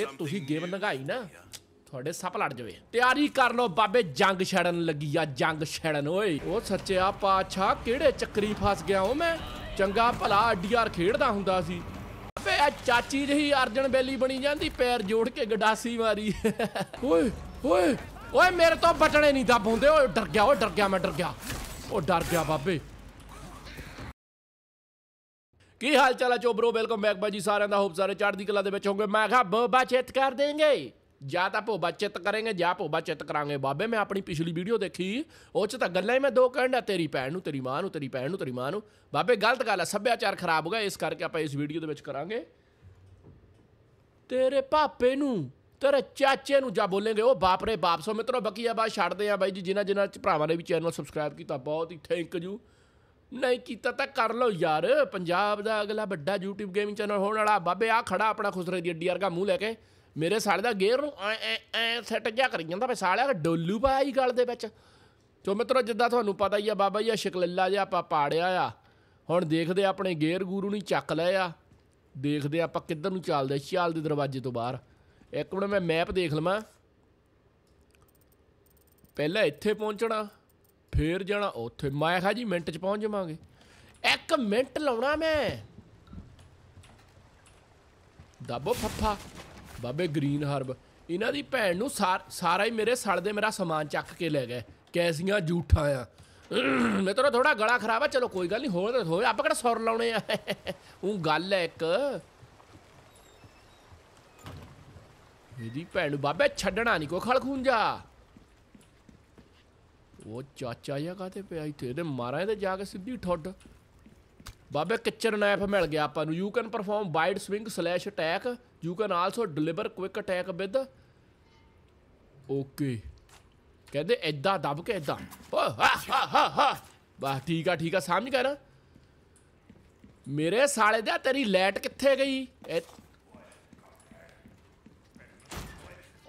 ਇਹ ਤੁਸੀਂ ਗੇਮ ਲੰਘਾਈ ਨਾ ਤੁਹਾਡੇ ਸੱਪ ਲੜ ਜਵੇ ਤਿਆਰੀ ਕਰ ਲਓ ਬਾਬੇ ਜੰਗ ਛੜਨ ਲੱਗੀ ਆ ਜੰਗ ਛੜਨ ਓਏ ਉਹ ਸੱਚਿਆ ਪਾਛਾ ਕਿਹੜੇ ਚੱਕਰੀ ਫਸ ਗਿਆ ਉਹ ਮੈਂ ਚੰਗਾ ਭਲਾ ਡੀਆਰ ਖੇਡਦਾ ਹੁੰਦਾ ਸੀ ਬਾਬੇ ਆ ਚਾਚੀ ਜਹੀ ਅਰਜਨ ਬੈਲੀ ਬਣੀ ਜਾਂਦੀ ਪੈਰ ਜੋੜ ਕੇ ਗਡਾਸੀ ਮਾਰੀ ਓਏ ਓਏ ਓਏ ਮੇਰੇ ਤੋਂ ਬਟਣੇ ਨਹੀਂ ਹੁੰਦੇ ਓਏ ਡਰ ਗਿਆ ਓਏ ਡਰ ਗਿਆ ਮੈਂ ਡਰ ਗਿਆ ਓ ਡਰ ਗਿਆ ਬਾਬੇ ਕੀ ਹਾਲ ਚਾਲ ਹੈ ਚੋਬਰੋ ਵੈਲਕਮ ਬੈਕ ਬਾਜੀ ਸਾਰਿਆਂ ਦਾ ਹੋਪ ਸਾਰੇ ਚੜ੍ਹਦੀ ਕਲਾ ਦੇ ਵਿੱਚ ਹੋਗੇ ਮੈਂ ਕਹਾ ਬੋਬਾ ਚਿੱਤ ਕਰ ਦੇਂਗੇ ਜਾਂ ਤਾਂ ਭੋਬਾ ਚਿੱਤ ਕਰਾਂਗੇ ਜਾਂ ਭੋਬਾ ਚਿੱਤ ਕਰਾਂਗੇ ਬਾਬੇ ਮੈਂ ਆਪਣੀ ਪਿਛਲੀ ਵੀਡੀਓ ਦੇਖੀ ਉਹ ਚ ਤਾਂ ਗੱਲਾਂ ਹੀ ਮੈਂ ਦੋ ਕਹਿੰਦਾ ਤੇਰੀ ਭੈਣ ਨੂੰ ਤੇਰੀ ਮਾਂ ਨੂੰ ਤੇਰੀ ਭੈਣ ਨੂੰ ਤੇਰੀ ਮਾਂ ਨੂੰ ਬਾਬੇ ਗਲਤ ਗੱਲ ਹੈ ਸੱਭਿਆਚਾਰ ਖਰਾਬ ਹੋ ਗਿਆ ਇਸ ਕਰਕੇ ਆਪਾਂ ਇਸ ਵੀਡੀਓ ਦੇ ਵਿੱਚ ਕਰਾਂਗੇ ਤੇਰੇ ਪਾਪੇ ਨੂੰ ਤੇਰੇ ਚਾਚੇ ਨੂੰ ਜਾ ਬੋਲेंगे ਉਹ ਬਾਪਰੇ ਬਾਪਸੋ ਮਿੱਤਰੋ ਬਕੀਆ ਬਾਤ ਛੱਡਦੇ ਆ ਬਾਈ ਜੀ ਜਿਨ੍ਹਾਂ ਜਿਨ੍ਹਾਂ ਭਰਾਵਾਂ ਨੇ ਵੀ ਚੈਨਲ ਸਬਸਕ੍ਰਾਈਬ ਕੀਤਾ ਬਹੁਤ ਹੀ ਥੈਂਕ ਯੂ ਨਹੀਂ ਕੀਤਾ ਤਾਂ ਕਰ ਲਓ ਯਾਰ ਪੰਜਾਬ ਦਾ ਅਗਲਾ ਵੱਡਾ YouTube ਗੇਮਿੰਗ ਚੈਨਲ ਹੋਣ ਵਾਲਾ ਬਾਬੇ ਆ ਖੜਾ ਆਪਣਾ ਖੁਸਰੇ ਦੀ ਅੱਡੀ ਵਰਗਾ ਮੂੰਹ ਲੈ ਕੇ ਮੇਰੇ ਸਾਲੇ ਦਾ ਗੇਅਰ ਨੂੰ ਐ ਐ ਐ ਸੈੱਟ ਗਿਆ ਕਰੀ ਜਾਂਦਾ ਬਈ ਸਾਲਿਆ ਡੋਲੂ ਪਾਈ ਹੀ ਗੱਲ ਦੇ ਵਿੱਚ ਜੋ ਮਿੱਤਰੋ ਜਿੱਦਾਂ ਤੁਹਾਨੂੰ ਪਤਾ ਹੀ ਆ ਬਾਬਾ ਜੀ ਆ ਸ਼ਕਲੱਲਾ ਜਿਹਾ ਆਪਾਂ ਪਾੜਿਆ ਆ ਹੁਣ ਦੇਖਦੇ ਆਪਣੇ ਗੇਅਰ ਗੁਰੂ ਨੂੰ ਚੱਕ ਲਏ ਆ ਦੇਖਦੇ ਆਪਾਂ ਕਿੱਧਰ ਨੂੰ ਚੱਲਦੇ ਸ਼ਾਲ ਦੇ ਦਰਵਾਜ਼ੇ ਤੋਂ ਬਾਹਰ ਇੱਕ ਮਿੰਟ ਮੈਂ ਮੈਪ ਦੇਖ ਲਵਾਂ ਪਹਿਲਾਂ ਇੱਥੇ ਪਹੁੰਚਣਾ ਫੇਰ ਜਾਣਾ ਉੱਥੇ ਮੈਂ ਕਿਹਾ ਜੀ ਮਿੰਟ 'ਚ ਪਹੁੰਚ ਜਾਵਾਂਗੇ ਇੱਕ ਮਿੰਟ ਲਾਉਣਾ ਮੈਂ ਦਾਬੋ ਫੱਫਾ ਬਾਬੇ ਗ੍ਰੀਨ ਹਰਬ ਇਹਨਾਂ ਦੀ ਭੈਣ ਨੂੰ ਸਾਰਾ ਹੀ ਮੇਰੇ ਸੜ ਦੇ ਮੇਰਾ ਸਮਾਨ ਚੱਕ ਕੇ ਲੈ ਗਏ ਕੈਸੀਆਂ ਝੂਠਾ ਆ ਮੈਂ ਤਰਾ ਥੋੜਾ ਗਲਾ ਖਰਾਬ ਆ ਚਲੋ ਕੋਈ ਗੱਲ ਨਹੀਂ ਹੋਰ ਹੋਵੇ ਆਪਾਂ ਕਿਹੜਾ ਸੌਰ ਲਾਉਣੇ ਆ ਉਹ ਗੱਲ ਹੈ ਇੱਕ ਇਹਦੀ ਭੈਣ ਨੂੰ ਬਾਬੇ ਛੱਡਣਾ ਨਹੀਂ ਕੋ ਖਲਖੂੰਜਾ ਉਹ ਚਾਚਾ ਜਿਹਾ ਕਾਤੇ ਪਿਆ ਇੱਥੇ ਇਹਦੇ ਮਾਰਾਂ ਇਹਦੇ ਜਾ ਕੇ ਸਿੱਧੀ ਠੱਡ ਬਾਬੇ ਕਿਚਰ ਨਾਈਫ ਮਿਲ ਗਿਆ ਆਪਾਂ ਨੂੰ you can perform wide swing slash attack you can also deliver quick attack with okay ਕਹਿੰਦੇ ਐਦਾਂ ਦਬ ਕੇ ਐਦਾਂ ਵਾਹ ਠੀਕ ਆ ਠੀਕ ਆ ਸਮਝ ਗਿਆ ਨਾ ਮੇਰੇ ਸਾਲੇ ਦਾ ਤੇਰੀ ਲੈਟ ਕਿੱਥੇ ਗਈ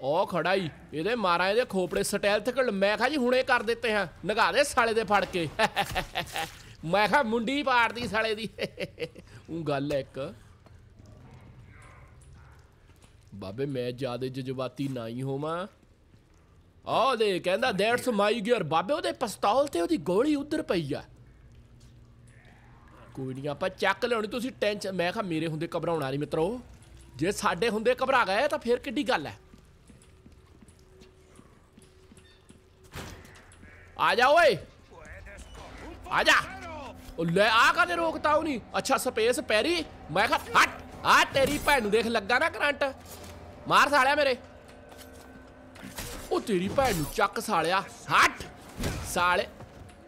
ਉਹ ਖੜਾ ਹੀ ਇਹਦੇ ਮਾਰਾਂ ਇਹਦੇ ਖੋਪੜੇ ਸਟਾਈਲ ਤੇ ਮੈਂ ਕਿਹਾ ਜੀ ਹੁਣੇ ਕਰ ਦਿੱਤੇ ਹਾਂ ਨਗਾ ਦੇ ਸਾਲੇ ਦੇ ਫੜ ਕੇ ਮੈਂ ਕਿਹਾ ਮੁੰਡੀ ਪਾੜਦੀ ਸਾਲੇ ਦੀ ਉਹ ਗੱਲ ਇੱਕ ਬਾਬੇ ਮੈਂ ਜਿਆਦੇ ਜਜ਼ਬਾਤੀ ਨਾ ਹੀ ਹੋਵਾਂ ਆਹ ਦੇ ਕਹਿੰਦਾ ਦੈਟਸ ਮਾਈ ਗਿਅਰ ਬਾਬੇ ਉਹਦੇ ਪਿਸਤੌਲ ਤੇ ਉਹਦੀ ਗੋਲੀ ਉਧਰ ਪਈ ਆ ਕੋਈ ਨਹੀਂ ਆਪਾਂ ਚੱਕ ਲੈਣੀ ਤੁਸੀਂ ਟੈਂਸ਼ਨ ਮੈਂ ਕਿਹਾ ਮੇਰੇ ਹੁੰਦੇ ਘਬਰਾਉਣਾ ਨਹੀਂ ਮਿੱਤਰੋ ਜੇ ਸਾਡੇ ਹੁੰਦੇ ਘਬਰਾ ਗਏ ਤਾਂ ਫੇਰ ਕਿੱਡੀ ਗੱਲ ਹੈ आ जाओ आजा ले आकर रोकता हूं नहीं अच्छा स्पेस पैरी मैं खा हट आ तेरी भैन देख लगा ना करंट मार साड़िया मेरे ਉਹ ਤੇਰੀ ਭੈਣ ਨੂੰ ਚੱਕ ਸਾਲਿਆ ਹਟ ਸਾਲੇ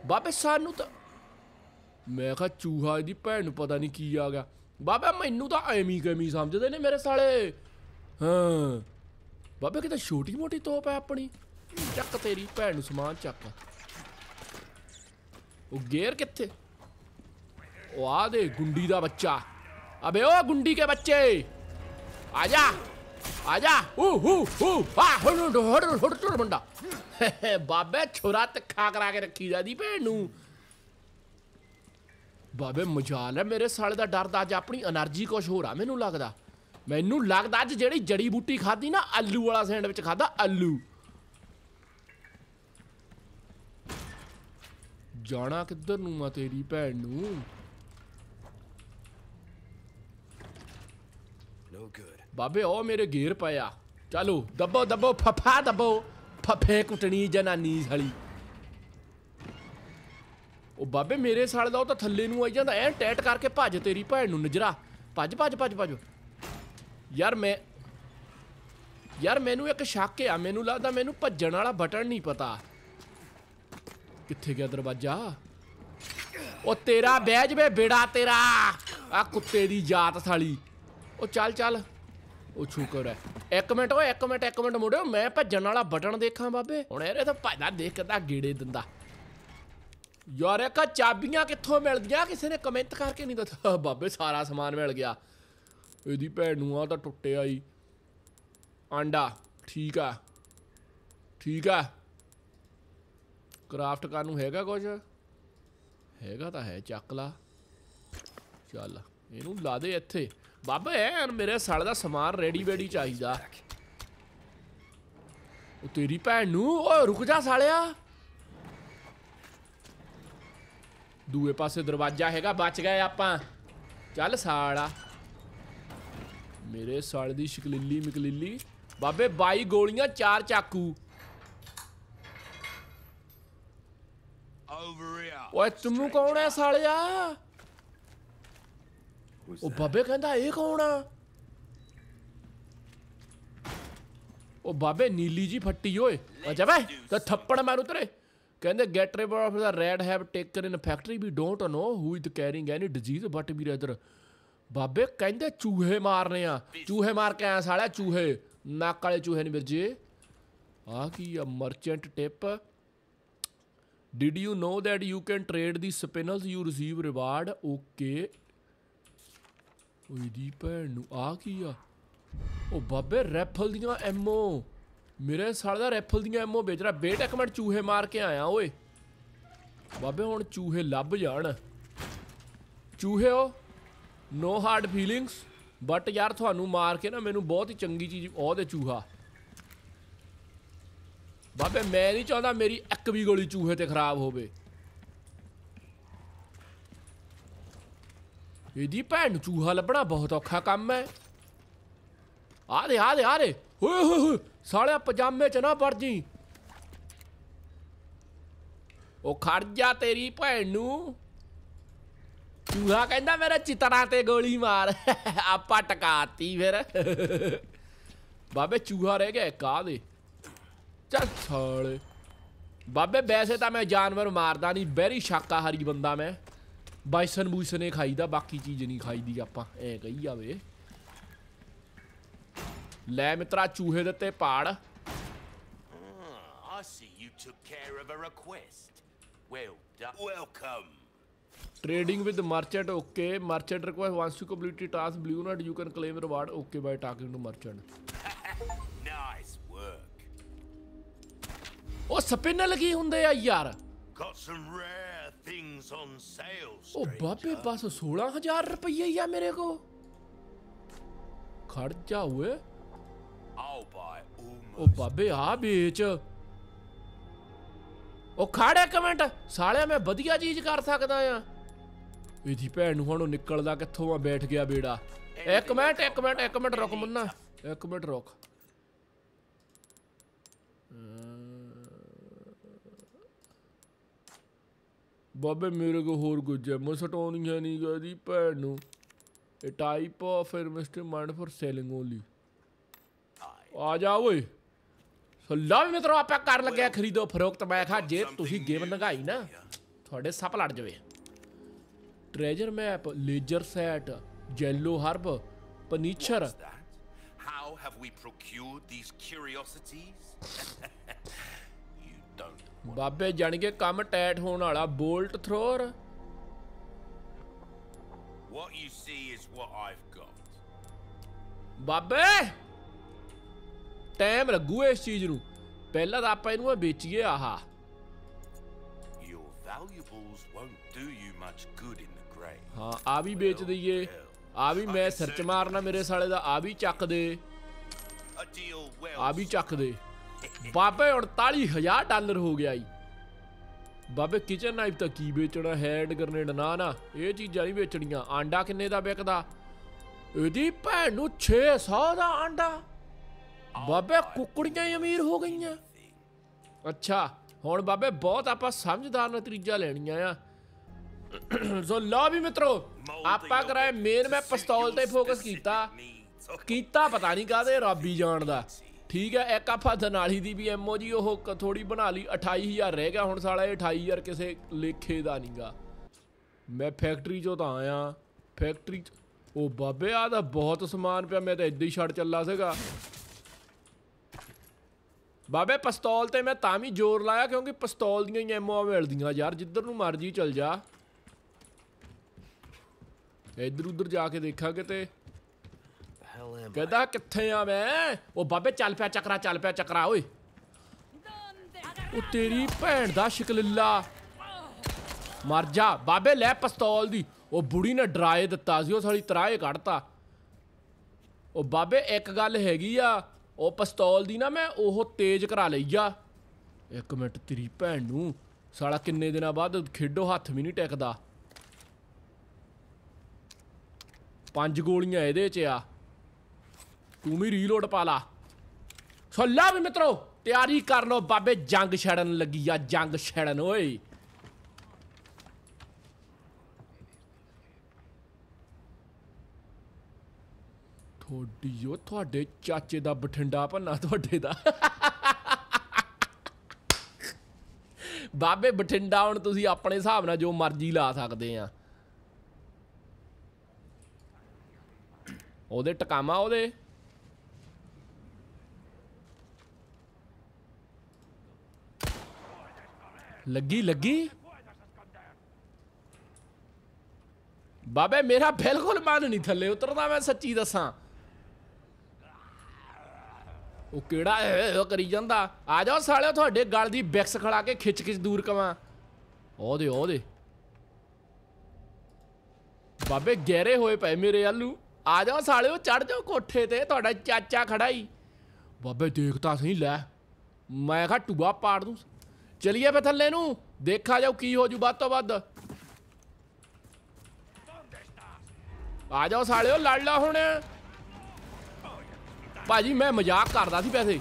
ਬਾਬੇ ਸਾਨੂੰ ਤਾਂ ਮੈਂ ਕਿਹਾ ਚੂਹਾ ਦੀ ਭੈਣ ਨੂੰ ਪਤਾ ਨਹੀਂ ਕੀ ਆ ਗਿਆ ਬਾਬੇ ਮੈਨੂੰ ਤਾਂ ਐਵੇਂ ਕਮੀ ਸਮਝਦੇ ਨੇ ਮੇਰੇ ਸਾਲੇ ਹਾਂ ਬਾਬੇ ਕਿਤੇ ਛੋਟੀ ਮੋਟੀ ਤੋਪ ਹੈ ਆਪਣੀ ਚੱਕ ਤੇਰੀ ਭੈਣ ਨੂੰ ਸਮਾਨ ਚੱਕ ਉਹ ਗੇਰ ਕਿੱਥੇ ਉਹ ਆ ਦੇ ਗੁੰਡੀ ਦਾ ਬੱਚਾ ਅਬੇ ਓ ਗੁੰਡੀ ਕੇ ਬੱਚੇ ਆ ਜਾ ਆ ਜਾ ਹੂ ਹੂ ਹੂ ਆ ਹੁਣ ਢੋੜ ਡੋੜ ਡੋੜ ਮੁੰਡਾ ਬਾਬੇ ਛੁਰਾ ਤਿੱਖਾ ਕਰਾ ਕੇ ਰੱਖੀ ਜਾਂਦੀ ਭੈਣ ਨੂੰ ਬਾਬੇ ਮਜਾਲ ਹੈ ਮੇਰੇ ਸਾਲ ਦਾ ਡਰਦਾ ਅੱਜ ਆਪਣੀ એનર્ਜੀ ਕੁਝ ਹੋਰ ਆ ਮੈਨੂੰ ਲੱਗਦਾ ਮੈਨੂੰ ਲੱਗਦਾ ਅੱਜ ਜਿਹੜੀ ਜੜੀ ਬੂਟੀ ਖਾਦੀ ਨਾ ਆਲੂ ਵਾਲਾ ਸੈਂਡਵਿਚ ਖਾਦਾ ਆਲੂ ਜਾਣਾ ਕਿੱਧਰ ਨੂੰ ਆ ਤੇਰੀ ਭੈਣ ਨੂੰ ਨੋ ਗੁੱਡ ਬਾਬੇ ਉਹ ਮੇਰੇ ਗੇਰ ਪਾਇਆ ਚਲੋ ਦੱਬੋ ਦੱਬੋ ਫਫਾ ਦੱਬੋ ਫਫੇ ਕੁੱਟਣੀ ਜਨਾਨੀ ਸਾਲੀ ਉਹ ਬਾਬੇ ਮੇਰੇ ਸਾਲ ਦਾ ਉਹ ਤਾਂ ਥੱਲੇ ਨੂੰ ਆਈ ਜਾਂਦਾ ਐ ਟੈਟ ਕਰਕੇ ਭੱਜ ਤੇਰੀ ਭੈਣ ਨੂੰ ਨਜਰਾ ਭੱਜ ਭੱਜ ਭੱਜ ਭੱਜ ਯਾਰ ਮੈਂ ਯਾਰ ਮੈਨੂੰ ਇੱਕ ਸ਼ੱਕ ਆ ਮੈਨੂੰ ਲੱਗਦਾ ਮੈਨੂੰ ਭੱਜਣ ਵਾਲਾ ਬਟਨ ਨਹੀਂ ਪਤਾ ਕਿੱਥੇ ਗਿਆ ਦਰਵਾਜ਼ਾ ਉਹ ਤੇਰਾ ਬਹਿ ਜਵੇ ਬੇੜਾ ਤੇਰਾ ਆ ਕੁੱਤੇ ਦੀ ਜਾਤ ਸਾਲੀ ਉਹ ਚੱਲ ਚੱਲ ਉਹ ਛੂਕਰ ਹੈ ਇੱਕ ਮਿੰਟ ਓਏ ਇੱਕ ਮਿੰਟ ਇੱਕ ਮਿੰਟ ਮੁੜਿਓ ਮੈਂ ਭੱਜਣ ਵਾਲਾ ਬਟਨ ਦੇਖਾਂ ਬਾਬੇ ਹੁਣ ਇਹਦੇ ਤਾਂ ਭੱਜਦਾ ਦੇਖਦਾ ਗੀੜੇ ਦਿੰਦਾ ਯਾਰ ਇਹ ਕਾ ਚਾਬੀਆਂ ਕਿੱਥੋਂ ਮਿਲਦੀਆਂ ਕਿਸੇ ਨੇ ਕਮੈਂਟ ਕਰਕੇ ਨਹੀਂ ਦੱਸਿਆ ਬਾਬੇ ਸਾਰਾ ਸਮਾਨ ਮਿਲ ਗਿਆ ਇਹਦੀ ਭੈਣ ਨੂੰ ਆ ਤਾਂ ਟੁੱਟਿਆ ਹੀ ਆਂਡਾ ਠੀਕ ਆ ਠੀਕ ਆ ਕਰਾਫਟ ਕਰਨ ਨੂੰ ਹੈਗਾ ਕੁਝ ਹੈਗਾ ਤਾਂ ਹੈ ਚੱਕ ਲਾ ਚੱਲ ਇਹਨੂੰ ਲਾ ਦੇ ਇੱਥੇ ਬਾਬਾ ਯਾਰ ਮੇਰੇ ਸਾਲ ਦਾ ਸਮਾਨ ਰੈਡੀ ਬੈਡੀ ਚਾਹੀਦਾ ਉਹ ਤੇਰੀ ਭੈਣ ਨੂੰ ਓਏ ਰੁਕ ਜਾ ਸਾਲਿਆ ਦੂਏ ਪਾਸੇ ਦਰਵਾਜ਼ਾ ਹੈਗਾ ਬਚ ਗਏ ਆਪਾਂ ਚੱਲ ਸਾਲਾ ਮੇਰੇ ਸਾਲ ਦੀ ਸ਼ਕਲੀਲੀ ਮਕਲੀਲੀ ਬਾਬੇ 22 ਗੋਲੀਆਂ 4 ਚਾਕੂ ਓਏ ਤੂੰ ਕੌਣ ਐ ਸਾਲਿਆ ਉਹ ਬਾਬੇ ਕਹਿੰਦਾ ਇਹ ਕੌਣ ਆ ਉਹ ਬਾਬੇ ਨੀਲੀ ਜੀ ਫੱਟੀ ਓਏ ਅਜਾ ਵੇ ਤੇ ਥੱਪੜ ਮਾਰ ਉਤਰੇ ਕਹਿੰਦੇ get river of the rat have taken in factory we don't know who is carrying any disease but we rather ਬਾਬੇ ਕਹਿੰਦੇ ਚੂਹੇ ਮਾਰਨੇ ਆ ਚੂਹੇ ਮਾਰ ਕੇ ਆਇਆ ਸਾਲਿਆ ਚੂਹੇ ਨੱਕ ਵਾਲੇ ਚੂਹੇ ਨਹੀਂ ਵੀਰ ਜੀ ਆ ਕੀ ਆ merchant tip did you know that you can trade the spinners you receive reward okay ਓਏ ਦੀ ਭੈਣ ਨੂੰ ਆ ਕੀ ਆ ਉਹ ਬਾਬੇ ਰੈਫਲ ਦੀਆਂ ਐਮਓ ਮੇਰੇ ਸਾਲ ਦਾ ਰੈਫਲ ਦੀਆਂ ਐਮਓ ਵੇਚ ਰਿਹਾ ਬੇਟ ਇੱਕ ਮਿੰਟ ਚੂਹੇ ਮਾਰ ਕੇ ਆਇਆ ਓਏ ਬਾਬੇ ਹੁਣ ਚੂਹੇ ਲੱਭ ਜਾਣ ਚੂਹੇ ਹੋ ਨੋ ਹਾਰਡ ਫੀਲਿੰਗਸ ਬਟ ਯਾਰ ਤੁਹਾਨੂੰ ਮਾਰ ਕੇ ਨਾ ਮੈਨੂੰ ਬਹੁਤ ਹੀ ਚੰਗੀ ਚੀਜ਼ ਉਹਦੇ ਚੂਹਾ ਬਾਬੇ ਮੈਂ ਨਹੀਂ ਚਾਹੁੰਦਾ ਮੇਰੀ ਇੱਕ ਵੀ ਗੋਲੀ ਚੂਹੇ ਤੇ ਖਰਾਬ ਹੋਵੇ ਇਹਦੀ ਭੈਣ ਚੂਹਾ ਲੱਭਣਾ ਬਹੁਤ ਔਖਾ ਕੰਮ ਹੈ ਆ ਦੇ ਆ ਦੇ ਆ ਦੇ ਹੋਏ ਹੋਏ ਹੋਏ ਸਾਲਿਆ ਪਜਾਮੇ ਚ ਨਾ ਵੜ ਜੀ ਉਹ ਖੜ ਜਾ ਤੇਰੀ ਭੈਣ ਨੂੰ ਚੂਹਾ ਕਹਿੰਦਾ ਮੇਰੇ ਚਿਤਰਾ ਤੇ ਗੋਲੀ ਮਾਰ ਆਪਾਂ ਟਕਾਤੀ ਫਿਰ ਬਾਬੇ ਚੂਹਾ ਰਹਿ ਗਿਆ ਕਾਦੇ ਦੇ ਚੱਲ ਥਾਲੇ ਬਾਬੇ ਵੈਸੇ ਤਾਂ ਮੈਂ ਜਾਨਵਰ ਮਾਰਦਾ ਨਹੀਂ ਬੈਰੀ ਸ਼ਾਕਾਹਾਰੀ ਬੰਦਾ ਮੈਂ ਬਾਈਸਨ ਬੂਸਨੇ ਖਾਈਦਾ ਬਾਕੀ ਚੀਜ਼ ਨਹੀਂ ਖਾਈਦੀ ਆਪਾਂ ਐ ਕਹੀ ਜਾਵੇ ਲੈ ਮਿੱਤਰਾ ਚੂਹੇ ਦੇ ਉੱਤੇ ਪਾੜ ਆ ਸੀ you took care of a request well welcome trading with merchant okay merchant request wants to complete task blue not you can claim reward okay by talking to merchant ਉਹ ਸਪਿਨ ਲਗੀ ਹੁੰਦੇ ਆ ਯਾਰ ਉਹ ਬਾਬੇ ਬਸ 16000 ਰੁਪਏ ਹੀ ਆ ਮੇਰੇ ਕੋ ਖੜ ਜਾ ਓਏ ਉਹ ਬਾਬੇ ਆ ਵੇਚ ਉਹ ਖਾੜੇ ਕਮੈਂਟ ਸਾਲਿਆ ਮੈਂ ਵਧੀਆ ਚੀਜ਼ ਕਰ ਸਕਦਾ ਆ ਇਹਦੀ ਭੈਣ ਨੂੰ ਹਣੋਂ ਨਿਕਲਦਾ ਕਿੱਥੋਂ ਆ ਬੈਠ ਗਿਆ ਬੇੜਾ ਇੱਕ ਮਿੰਟ ਇੱਕ ਮਿੰਟ ਇੱਕ ਮਿੰਟ ਰੁਕ ਮੁੰਨਾ ਇੱਕ ਮਿੰਟ ਰੁਕ ਬਾਬੇ ਮੇਰੇ ਕੋ ਹੋਰ ਕੁਝ ਹੈ ਨਹੀਂ ਗਾਦੀ ਭੈਣ ਨੂੰ ਇਹ type of mister mind for selling only ਆ ਜਾ ਓਏ ਸੱਲਾ ਵੀ ਮਿੱਤਰੋ ਆਪਾਂ ਕਰ ਲੱਗਿਆ ਖਰੀਦੋ ਫਰੋਖਤ ਮੈਂ ਖਾ ਜੇ ਤੁਸੀਂ ਗੇਮ ਲੰਘਾਈ ਨਾ ਤੁਹਾਡੇ ਸੱਪ ਲੜ ਜਾਵੇ treasure map ledger set jello herb puncher how have we procured these curiosities? ਬਾਬੇ ਕੇ ਕੰਮ ਟਾਈਟ ਹੋਣ ਵਾਲਾ bolt thrower what you see is what I've got ਬਾਬੇ ਟਾਈਮ ਲੱਗੂ ਇਸ ਚੀਜ਼ ਨੂੰ ਪਹਿਲਾਂ ਤਾਂ ਆਪਾਂ ਇਹਨੂੰ ਵੇਚੀਏ ਆਹਾ ਹਾਂ ਆ ਵੀ ਵੇਚ ਦਈਏ ਆ ਵੀ ਮੈਂ ਸਰਚ ਮਾਰਨਾ ਮੇਰੇ ਸਾਲੇ ਦਾ ਆ ਵੀ ਚੱਕ ਦੇ ਆ ਵੀ ਚੱਕ ਦੇ ਬਾਬੇ 48000 ਡਾਲਰ ਹੋ ਗਿਆ ਜੀ ਬਾਬੇ ਕਿਚਨ ਨਾਈਫ ਤਾਂ ਕੀ ਵੇਚਣਾ ਹੈਂਡ ਗਰਨੇਡ ਨਾ ਨਾ ਇਹ ਚੀਜ਼ਾਂ ਨਹੀਂ ਵੇਚਣੀਆਂ ਆਂਡਾ ਕਿੰਨੇ ਦਾ ਵਿਕਦਾ ਇਹਦੀ ਭੈਣ ਨੂੰ 600 ਦਾ ਆਂਡਾ ਬਾਬੇ ਕੁੱਕੜੀਆਂ ਹੀ ਅਮੀਰ ਹੋ ਗਈਆਂ ਅੱਛਾ ਹੁਣ ਬਾਬੇ ਬਹੁਤ ਆਪਾਂ ਸਮਝਦਾਰ ਨਤੀਜਾ ਲੈਣੀਆਂ ਆ ਸੋ ਲਾ ਵੀ ਮਿੱਤਰੋ ਆਪਾਂ ਕਰਾਏ ਮੇਨ ਮੈਂ ਪਿਸਤੌਲ ਤੇ ਫੋਕਸ ਕੀਤਾ ਕੀਤਾ ਪਤਾ ਨਹੀਂ ਕਾਦੇ ਰੱਬ ਹੀ ਜਾਣਦਾ ठीक है एक हफ्ता नाल की भी एमओ जी ओ थोड़ी बना ली अठाई हज़ार रह गया हूँ साला अठाई हज़ार किसी लेखे का नहीं गा मैं फैक्टरी चो तो आया फैक्टरी ओ बबे आ बहुत समान पा मैं तो इदा ही छड़ चला सगा बबे पिस्तौल तो मैं ता भी जोर लाया क्योंकि पस्तौल दिया ही एमओ मिल दया यार जिधर न मर्जी चल जा इधर उधर जाके देखा कि ਕਹਿੰਦਾ ਕਿੱਥੇ ਆ ਮੈਂ ਉਹ ਬਾਬੇ ਚੱਲ ਪਿਆ ਚੱਕਰਾ ਚੱਲ ਪਿਆ ਚੱਕਰਾ ਓਏ ਉਹ ਤੇਰੀ ਭੈਣ ਦਾ ਸ਼ਕਲਿੱਲਾ ਮਰ ਜਾ ਬਾਬੇ ਲੈ ਪਿਸਤੌਲ ਦੀ ਉਹ ਬੁੜੀ ਨੇ ਡਰਾਏ ਦਿੱਤਾ ਸੀ ਉਹ ਸਾਲੀ ਤਰਾਏ ਕੱਢਤਾ ਉਹ ਬਾਬੇ ਇੱਕ ਗੱਲ ਹੈਗੀ ਆ ਉਹ ਪਿਸਤੌਲ ਦੀ ਨਾ ਮੈਂ ਉਹ ਤੇਜ਼ ਕਰਾ ਲਈ ਆ ਇੱਕ ਮਿੰਟ ਤੇਰੀ ਭੈਣ ਨੂੰ ਸਾਲਾ ਕਿੰਨੇ ਦਿਨਾਂ ਬਾਅਦ ਖੇਡੋ ਹੱਥ ਵੀ ਨਹੀਂ ਟਿਕਦਾ ਪੰਜ ਗੋਲੀਆਂ ਇਹਦੇ 'ਚ ਆ ਤੂੰ ਵੀ ਰੀਲੋਡ ਪਾ ਲਾ ਸੋ ਵੀ ਮਿੱਤਰੋ ਤਿਆਰੀ ਕਰ ਲਓ ਬਾਬੇ ਜੰਗ ਛੜਨ ਲੱਗੀ ਆ ਜੰਗ ਛੜਨ ਓਏ ਥੋੜੀ ਉਹ ਤੁਹਾਡੇ ਚਾਚੇ ਦਾ ਬਠਿੰਡਾ ਭੰਨਾ ਤੁਹਾਡੇ ਦਾ ਬਾਬੇ ਬਠਿੰਡਾ ਹੁਣ ਤੁਸੀਂ ਆਪਣੇ ਹਿਸਾਬ ਨਾਲ ਜੋ ਮਰਜ਼ੀ ਲਾ ਸਕਦੇ ਆ ਉਹਦੇ ਟਕਾਮਾ ਉਹਦੇ ਲੱਗੀ ਲੱਗੀ ਬਾਬੇ ਮੇਰਾ ਬਿਲਕੁਲ ਮਨ ਨਹੀਂ ਥੱਲੇ ਉਤਰਦਾ ਮੈਂ ਸੱਚੀ ਦੱਸਾਂ ਉਹ ਕਿਹੜਾ ਉਹ ਕਰੀ ਜਾਂਦਾ ਆ ਜਾਓ ਸਾਲਿਓ ਤੁਹਾਡੇ ਗਲ ਦੀ ਬਿਕਸ ਖੜਾ ਕੇ ਖਿੱਚ ਕੇ ਦੂਰ ਕਵਾਂ ਉਹਦੇ ਉਹਦੇ ਬਾਬੇ ਗਹਿਰੇ ਹੋਏ ਪਏ ਮੇਰੇ ਆਲੂ ਆ ਜਾਓ ਸਾਲਿਓ ਚੜ ਜਾਓ ਕੋਠੇ ਤੇ ਤੁਹਾਡਾ ਚਾਚਾ ਖੜਾ ਹੀ ਬਾਬੇ ਦੇਖਤਾ ਸਹੀ ਲੈ ਮੈਂ ਕਿਹਾ ਟੂਆ ਪਾੜ ਦੂੰ ਚਲੀਏ ਫੇ ਥੱਲੇ ਨੂੰ ਦੇਖਾ ਜਾਓ ਕੀ ਹੋ ਜੂ ਵੱਧ ਤੋਂ ਵੱਧ ਆ ਜਾਓ ਸਾਲਿਓ ਲੜ ਲਾ ਹੁਣ ਭਾਜੀ ਮੈਂ ਮਜ਼ਾਕ ਕਰਦਾ ਸੀ ਪੈਸੇ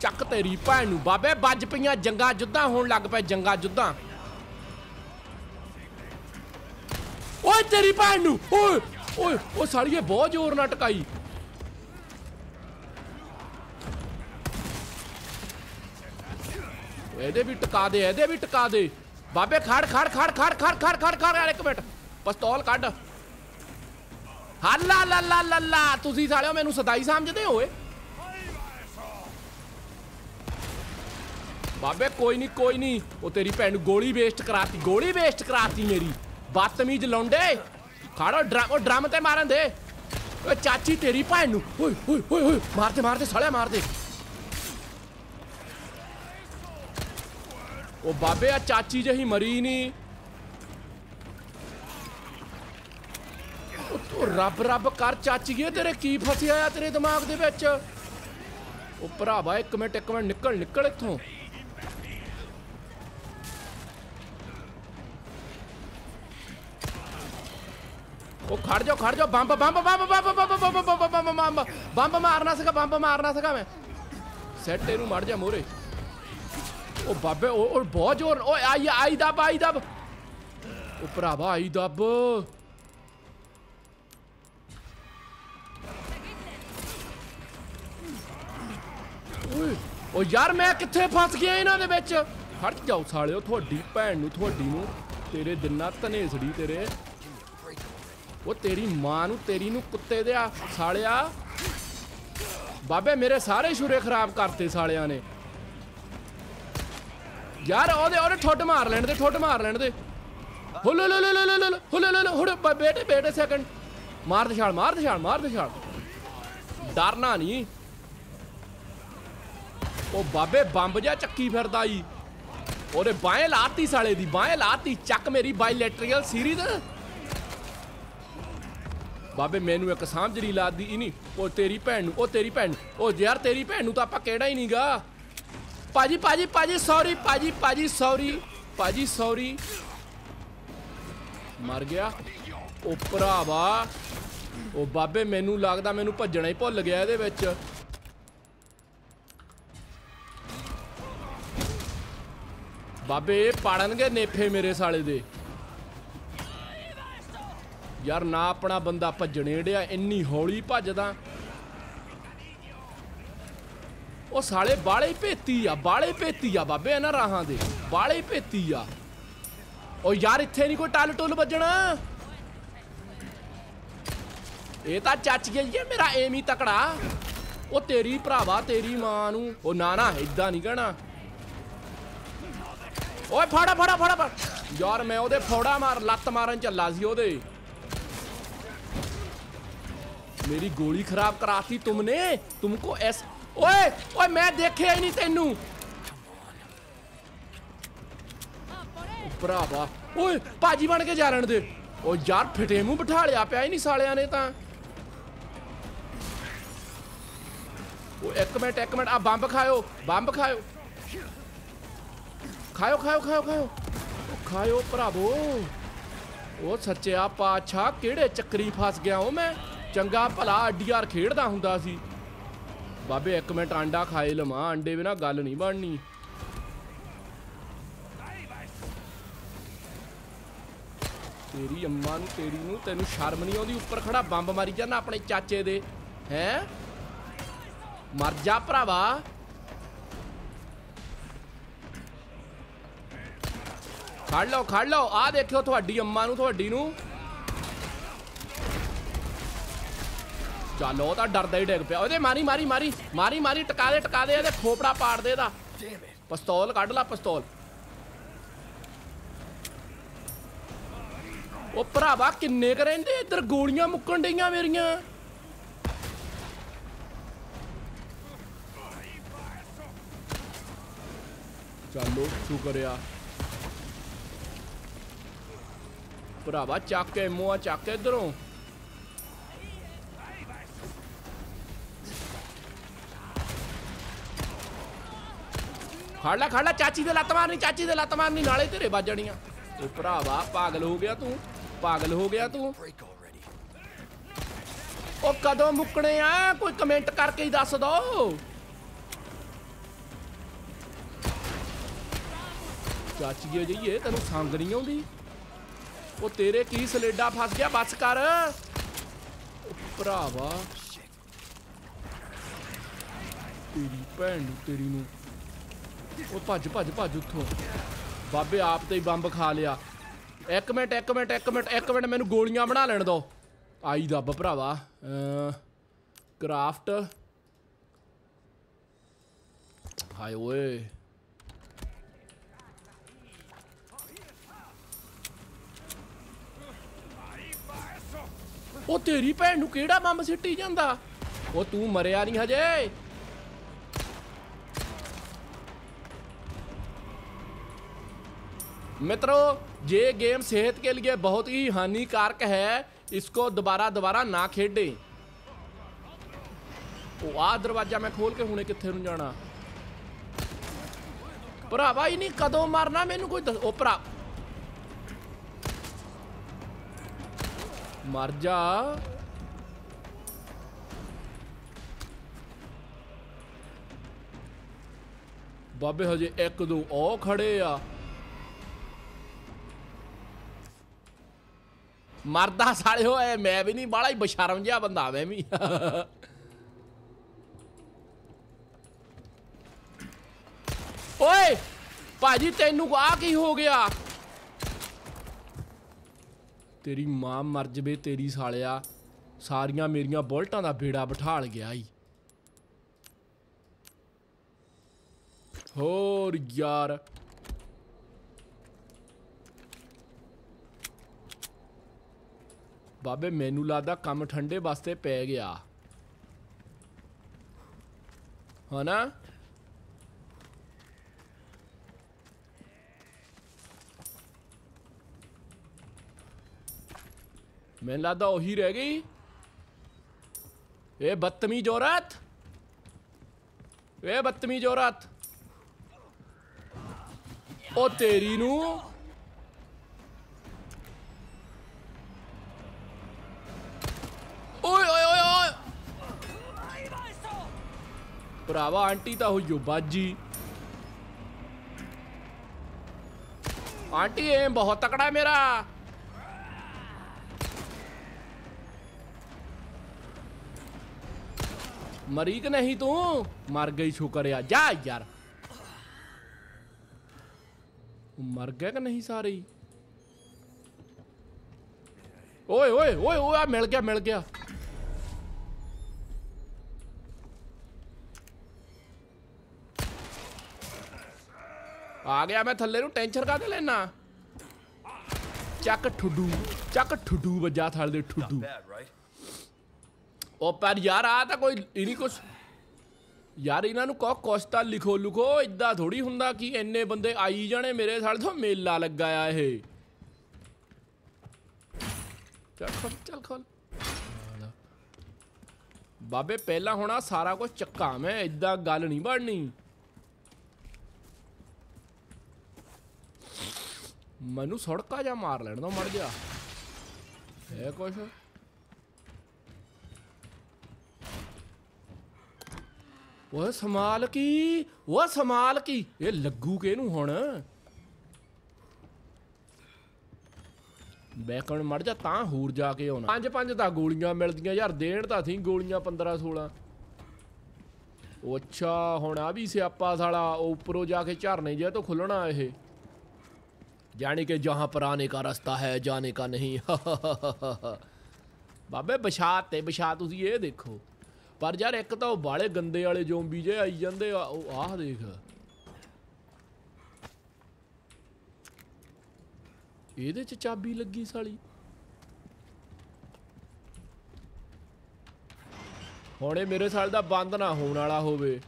ਚੱਕ ਤੇਰੀ ਭੈਣ ਨੂੰ ਬਾਬੇ ਵੱਜ ਪਈਆਂ ਜੰਗਾ ਜੁੱਦਾਂ ਹੋਣ ਲੱਗ ਪਏ ਜੰਗਾ ਜੁੱਦਾਂ ਓਏ ਤੇਰੀ ਭੈਣ ਨੂੰ ਓਏ ਓਏ ਉਹ ਸਾਲੀਏ ਬਹੁਤ ਜ਼ੋਰ ਨਾਲ ਟਕਾਈ ਇਹਦੇ ਵੀ ਟਕਾ ਦੇ ਇਹਦੇ ਵੀ ਟਕਾ ਦੇ ਬਾਬੇ ਖੜ ਖੜ ਖੜ ਖੜ ਖੜ ਖੜ ਖੜ ਖੜ ਯਾਰ ਇੱਕ ਮਿੰਟ ਪਿਸਤੌਲ ਕੱਢ ਹੱਲਾ ਲਾ ਲਾ ਲਾ ਲਾ ਤੁਸੀਂ ਸਾਲਿਓ ਮੈਨੂੰ ਸਦਾਈ ਸਮਝਦੇ ਹੋਏ ਬਾਬੇ ਕੋਈ ਨਹੀਂ ਕੋਈ ਨਹੀਂ ਉਹ ਤੇਰੀ ਭੈਣ ਨੂੰ ਗੋਲੀ ਵੇਸਟ ਕਰਾਤੀ ਗੋਲੀ ਵੇਸਟ ਕਰਾਤੀ ਮੇਰੀ ਬਦਤਮੀਜ਼ ਲੌਂਡੇ ਖੜੋ ਡਰਮ ਉਹ ਡਰਮ ਤੇ ਮਾਰਨ ਦੇ ਓਏ ਚਾਚੀ ਤੇਰੀ ਭੈਣ ਨੂੰ ਓਏ ਓਏ ਓਏ ਮਾਰ ਦੇ ਮਾਰ ਦੇ ਸਾਲਿਆ ਮਾਰ ਦੇ ਉਹ ਬਾਬੇ ਆ ਚਾਚੀ ਜਹੀ ਮਰੀ ਨਹੀਂ ਤੂੰ ਰੱਬ ਰੱਬ ਕਰ ਚਾਚੀਏ ਤੇਰੇ ਕੀ ਫਸਿਆ ਆ ਤੇਰੇ ਦਿਮਾਗ ਦੇ ਵਿੱਚ ਉਹ ਭਰਾਵਾ ਇੱਕ ਮਿੰਟ ਇੱਕ ਮਿੰਟ ਨਿਕਲ ਨਿਕਲ ਇੱਥੋਂ ਉਹ ਖੜ ਜਾ ਖੜ ਜਾ bomb bomb bomb bomb bomb bomb bomb bomb bomb ਮਾਰਨਾ ਸੀਗਾ ਬੰਬ ਮਾਰਨਾ ਸੀਗਾ ਮੈਂ ਸੈੱਟ ਇਹਨੂੰ ਮੜ ਜਾ ਮੋਰੇ ओ बाबे ओ और बॉज और ओ आई आई दब आई दब उपरा बा आई दब ओ यार मैं कितने फस गया इन्हों के बीच हट जाओ साले थोड़ी भैन नु थोड़ी नु तेरे दिना तनेसड़ी तेरे वो तेरी मां नु तेरी नु कुत्ते दे आ साले बाबे मेरे सारे शुरे खराब करते साले ने ਯਾਰ ਉਹਦੇ ਉਹਦੇ ਠੁੱਟ ਮਾਰ ਲੈਣ ਦੇ ਠੁੱਟ ਮਾਰ ਲੈਣ ਦੇ ਹੁਲ ਲੋ ਲੋ ਲੋ ਹੁਲ ਲੋ ਲੋ ਹੁਲ ਬੇਟੇ ਬੇਟੇ ਸੈਕਿੰਡ ਮਾਰ ਦੇ ਛਾਲ ਮਾਰ ਦੇ ਛਾਲ ਮਾਰ ਦੇ ਛਾਲ ਡਰਨਾ ਨਹੀਂ ਉਹ ਬਾਬੇ ਬੰਬ ਜਾ ਚੱਕੀ ਫਿਰਦਾ ਈ ਉਹਦੇ ਬਾਹੇ ਲਾਤੀ ਸਾਲੇ ਦੀ ਬਾਹੇ ਲਾਤੀ ਚੱਕ ਮੇਰੀ ਬਾਇਲੈਟਰੀਅਲ ਸੀਰੀਜ਼ ਬਾਬੇ ਮੈਨੂੰ ਇੱਕ ਸਮਝ ਨਹੀਂ ਲਾਦੀ ਇਨੀ ਉਹ ਤੇਰੀ ਭੈਣ ਨੂੰ ਉਹ ਤੇਰੀ ਭੈਣ ਉਹ ਯਾਰ ਤੇਰੀ ਭੈਣ ਨੂੰ ਤਾਂ ਆਪਾਂ ਕਿਹੜਾ ਹੀ ਨਹੀਂਗਾ ਪਾਜੀ ਪਾਜੀ ਪਾਜੀ ਸੌਰੀ ਪਾਜੀ ਪਾਜੀ ਸੌਰੀ ਪਾਜੀ ਸੌਰੀ ਮਰ ਗਿਆ ਉਹ ਭਰਾਵਾ ਉਹ ਬਾਬੇ ਮੈਨੂੰ ਲੱਗਦਾ ਮੈਨੂੰ ਭੱਜਣਾ ਹੀ ਭੁੱਲ ਗਿਆ ਇਹਦੇ ਵਿੱਚ ਬਾਬੇ ਪਾੜਨਗੇ ਨੇਫੇ ਮੇਰੇ ਸਾਲੇ ਦੇ ਯਾਰ ਨਾ ਆਪਣਾ ਬੰਦਾ ਭੱਜਣੇ ਡਿਆ ਇੰਨੀ ਹੌਲੀ ਭੱਜਦਾ ਉਹ ਸਾਲੇ ਬਾਲੇ ਭੇਤੀ ਆ ਬਾਲੇ ਭੇਤੀ ਆ ਬਾਬੇ ਇਹਨਾਂ ਰਾਹਾਂ ਦੇ ਬਾਲੇ ਭੇਤੀ ਆ ਉਹ ਯਾਰ ਇੱਥੇ ਨਹੀਂ ਕੋਈ ਟਾਲ ਟੋਲ ਵੱਜਣਾ ਇਹ ਤਾਂ ਚੱਚ ਗਿਆ ਇਹ ਮੇਰਾ ਏਮ ਹੀ ਤਕੜਾ ਉਹ ਤੇਰੀ ਭਰਾਵਾ ਤੇਰੀ ਮਾਂ ਨੂੰ ਉਹ ਨਾ ਨਾ ਇਦਾਂ ਨਹੀਂ ਕਹਿਣਾ ਓਏ ਫੜਾ ਫੜਾ ਫੜਾ ਯਾਰ ਮੈਂ ਉਹਦੇ ਫੋੜਾ ਮਾਰ ਲੱਤ ਮਾਰਨ ਚੱਲਾ ਸੀ ਉਹਦੇ ਮੇਰੀ ਗੋਲੀ ਖਰਾਬ ਕਰਾਤੀ ਤੁਮਨੇ ਤੁਮਕੋ ਐਸ ਓਏ ਓਏ ਮੈਂ ਦੇਖਿਆ ਹੀ ਨਹੀਂ ਤੈਨੂੰ ਭਰਾਵਾ ਓਏ ਪਾਜੀ ਬਣ ਕੇ ਜਾ ਰਣ ਦੇ ਓ ਯਾਰ ਫਿਟੇ ਮੂੰਹ ਬਿਠਾ ਲਿਆ ਪਿਆ ਹੀ ਨਹੀਂ ਸਾਲਿਆਂ ਨੇ ਤਾਂ ਓ ਇੱਕ ਮਿੰਟ ਇੱਕ ਮਿੰਟ ਆ ਬੰਬ ਖਾਇਓ ਬੰਬ ਖਾਇਓ ਖਾਇਓ ਖਾਇਓ ਖਾਇਓ ਖਾਇਓ ਖਾਇਓ ਭਰਾਵੋ ਸੱਚੇ ਆ ਪਾਛਾ ਕਿਹੜੇ ਚੱਕਰੀ ਫਸ ਗਿਆ ਓ ਮੈਂ ਚੰਗਾ ਭਲਾ ਅੱਡੀਆਰ ਖੇਡਦਾ ਹੁੰਦਾ ਸੀ ਬਾਬੇ ਇੱਕ ਮਿੰਟ ਆਂਡਾ ਖਾਏ ਲਵਾਂ ਆਂਡੇ ਬਿਨਾ ਗੱਲ ਨਹੀਂ ਬਣਨੀ ਤੇਰੀ ਅੰਮਾ ਨੂੰ ਤੇਰੀ ਨੂੰ ਤੈਨੂੰ ਸ਼ਰਮ ਨਹੀਂ ਆਉਂਦੀ ਉੱਪਰ ਖੜਾ ਬੰਬ ਮਾਰੀ ਜਾਂਦਾ ਆਪਣੇ ਚਾਚੇ ਦੇ ਹੈ ਮਰ ਜਾ ਭਰਾਵਾ ਖੜ ਲਓ ਖੜ ਲਓ ਆ ਦੇਖਿਓ ਤੁਹਾਡੀ ਅੰਮਾ ਨੂੰ ਤੁਹਾਡੀ ਨੂੰ चलो तो डर डिग पे मारी मारी मारी मारी मारी टका दे टका दे खोपड़ा पार दे पिस्तौल क्ड ला पिस्तौल ओ भरावा किन्ने क रेंदे इधर गोलियां मुकन डिया मेरिया चलो शुक्रिया भरावा चाके मोह चक इधरों ਖੜ ਲੈ ਖੜ ਲੈ ਚਾਚੀ ਦੇ ਲੱਤ ਮਾਰਨੀ ਚਾਚੀ ਦੇ ਲੱਤ ਮਾਰਨੀ ਨਾਲੇ ਤੇਰੇ ਵੱਜਣੀਆਂ ਉਹ ਭਰਾਵਾ ਪਾਗਲ ਹੋ ਗਿਆ ਤੂੰ ਪਾਗਲ ਹੋ ਗਿਆ ਤੂੰ ਉਹ ਕਦੋਂ ਮੁੱਕਣੇ ਆ ਕੋਈ ਕਮੈਂਟ ਕਰਕੇ ਹੀ ਦੱਸ ਦੋ ਚਾਚੀ ਚਾਚੀਏ ਜਈਏ ਤੈਨੂੰ ਸੰਗ ਨਹੀਂ ਆਉਂਦੀ ਉਹ ਤੇਰੇ ਕੀ ਸਲੇਡਾ ਫਸ ਗਿਆ ਬਸ ਕਰ ਭਰਾਵਾ ਤੇਰੀ ਭੈਣ ਨੂੰ ਤੇਰੀ ਨੂੰ ਉਹ ਭੱਜ ਭੱਜ ਭੱਜ ਉੱਥੋਂ ਬਾਬੇ ਆਪ ਤੇ ਹੀ ਬੰਬ ਖਾ ਲਿਆ ਇੱਕ ਮਿੰਟ ਇੱਕ ਮਿੰਟ ਇੱਕ ਮਿੰਟ ਇੱਕ ਮਿੰਟ ਮੈਨੂੰ ਗੋਲੀਆਂ ਬਣਾ ਲੈਣ ਦੋ ਆਈ ਦੱਬ ਭਰਾਵਾ ਕ੍ਰਾਫਟ ਹਾਏ ਓਏ ਉਹ ਤੇਰੀ ਭੈਣ ਨੂੰ ਕਿਹੜਾ ਬੰਬ ਸਿੱਟੀ ਜਾਂਦਾ ਉਹ ਤੂੰ ਮਰਿਆ ਨਹੀਂ ਹਜੇ मित्रों ये गेम सेहत के लिए बहुत ही हानिकारक है इसको दोबारा दोबारा ना खेडें ਉਹ ਆ ਦਰਵਾਜ਼ਾ ਮੈਂ ਖੋਲ ਕੇ ਹੁਣੇ ਕਿੱਥੇ ਨੂੰ ਜਾਣਾ ਭਰਾਵਾ ਇਹ ਨਹੀਂ ਕਦੋਂ ਮਾਰਨਾ ਮੈਨੂੰ ਕੋਈ ਉਹ ਭਰਾ ਮਰ ਜਾ ਬਾਬੇ ਹਜੇ ਇੱਕ ਦੋ ਉਹ ਖੜੇ ਆ ਮਰਦਾ ਸਾਲਿਓ ਐ ਮੈਂ ਵੀ ਨਹੀਂ ਬਾਲਾ ਹੀ ਬਸ਼ਰਮ ਜਿਹਾ ਬੰਦਾ ਮੈਂ ਵੀ ਓਏ ਭਾਜੀ ਤੈਨੂੰ ਆ ਕੀ ਹੋ ਗਿਆ ਤੇਰੀ ਮਾਂ ਮਰ ਜਵੇ ਤੇਰੀ ਸਾਲਿਆ ਸਾਰੀਆਂ ਮੇਰੀਆਂ ਬੁਲਟਾਂ ਦਾ ਬੇੜਾ ਬਿਠਾਲ ਗਿਆ ਈ ਹੋਰ ਯਾਰ ਬਾਬੇ ਮੈਨੂੰ ਲੱਗਦਾ ਕੰਮ ਠੰਡੇ ਵਾਸਤੇ ਪੈ ਗਿਆ ਹਨਾ ਮੈਨ ਲੱਗਦਾ ਉਹੀ ਰਹਿ ਗਈ ਏ ਬਦਤਮੀਜ਼ ਔਰਤ ਏ ਬਦਤਮੀਜ਼ ਔਰਤ ਉਹ ਤੇਰੀ ਨੂੰ ਭਰਾਵਾ आंटी तो हो ਬਾਜੀ आंटी एम बहुत तकड़ा है मेरा मरी कि नहीं तू मर गई छोकर यार जा यार मर गया कि नहीं सारे ओए ओए ओए ओए मिल गया मिल गया ਆ ਗਿਆ ਮੈਂ ਥੱਲੇ ਨੂੰ ਟੈਂਸ਼ਨ ਕਾਦੇ ਲੈਣਾ ਚੱਕ ਠੁੱਡੂ ਚੱਕ ਠੁੱਡੂ ਵੱਜਾ ਥਲ ਦੇ ਠੁੱਡੂ ਉਹ ਪਰ ਯਾਰ ਆ ਤਾਂ ਕੋਈ ਇਹ ਕੁਛ ਯਾਰ ਇਹਨਾਂ ਨੂੰ ਕੋ ਕੋਸਤਾ ਲਿਖੋ ਲੁਖੋ ਇਦਾਂ ਥੋੜੀ ਹੁੰਦਾ ਕਿ ਇੰਨੇ ਬੰਦੇ ਆਈ ਜਾਣੇ ਮੇਰੇ ਸਾਲ ਤੋਂ ਮੇਲਾ ਲੱਗਾ ਆ ਇਹ ਚੱਲ ਚੱਲ ਖੋਲ ਬਾਬੇ ਪਹਿਲਾਂ ਹੋਣਾ ਸਾਰਾ ਕੁਝ ਚੱਕਾ ਮੈਂ ਇਦਾਂ ਗੱਲ ਨਹੀਂ ਬਣਨੀ ਮੈਨੂੰ ਸੜਕਾ ਜਾਂ ਮਾਰ ਲੈਣ ਦਾ ਮਰ ਗਿਆ ਇਹ ਕੁਛ ਉਹ ਸਮਾਲ ਕੀ ਉਹ ਸਮਾਲ ਕੀ ਇਹ ਲੱਗੂ ਕੇ ਇਹਨੂੰ ਹੁਣ ਬੈਕਣ ਮੜ ਜਾ ਤਾਂ ਹੋਰ ਜਾ ਕੇ ਆਉਣਾ ਪੰਜ ਪੰਜ ਤਾਂ ਗੋਲੀਆਂ ਮਿਲਦੀਆਂ ਯਾਰ ਦੇਣ ਤਾਂ ਸੀ ਗੋਲੀਆਂ 15 16 ਅੱਛਾ ਹੁਣ ਆ ਵੀ ਸਿਆਪਾ ਸਾਲਾ ਉੱਪਰੋਂ ਜਾ ਕੇ ਝਰਨੇ ਜੇ ਤੋਂ ਖੁੱਲਣਾ ਇਹ ਜਾਣੀ ਕਿ ਜਹਾਂ ਪਰ ਆਨੇ ਦਾ ਰਸਤਾ ਹੈ ਜਾਣੇ ਦਾ ਨਹੀਂ ਬਾਬੇ ਬਸ਼ਾਤ ਤੇ ਬਸ਼ਾਤ ਤੁਸੀਂ ਇਹ ਦੇਖੋ ਪਰ ਯਾਰ ਇੱਕ ਤਾਂ ਉਹ ਬਾਲੇ ਗੰਦੇ ਵਾਲੇ ਜ਼ੋਂਬੀ ਜੇ ਆਈ ਜਾਂਦੇ ਆ ਉਹ ਆਹ ਦੇਖ ਇਹਦੇ ਚ ਚਾਬੀ ਲੱਗੀ ਸਾਲੀ ਹੁਣ ਮੇਰੇ ਸਾਲ ਦਾ ਬੰਦ ਨਾ ਹੋਣ ਵਾਲਾ ਹੋਵੇ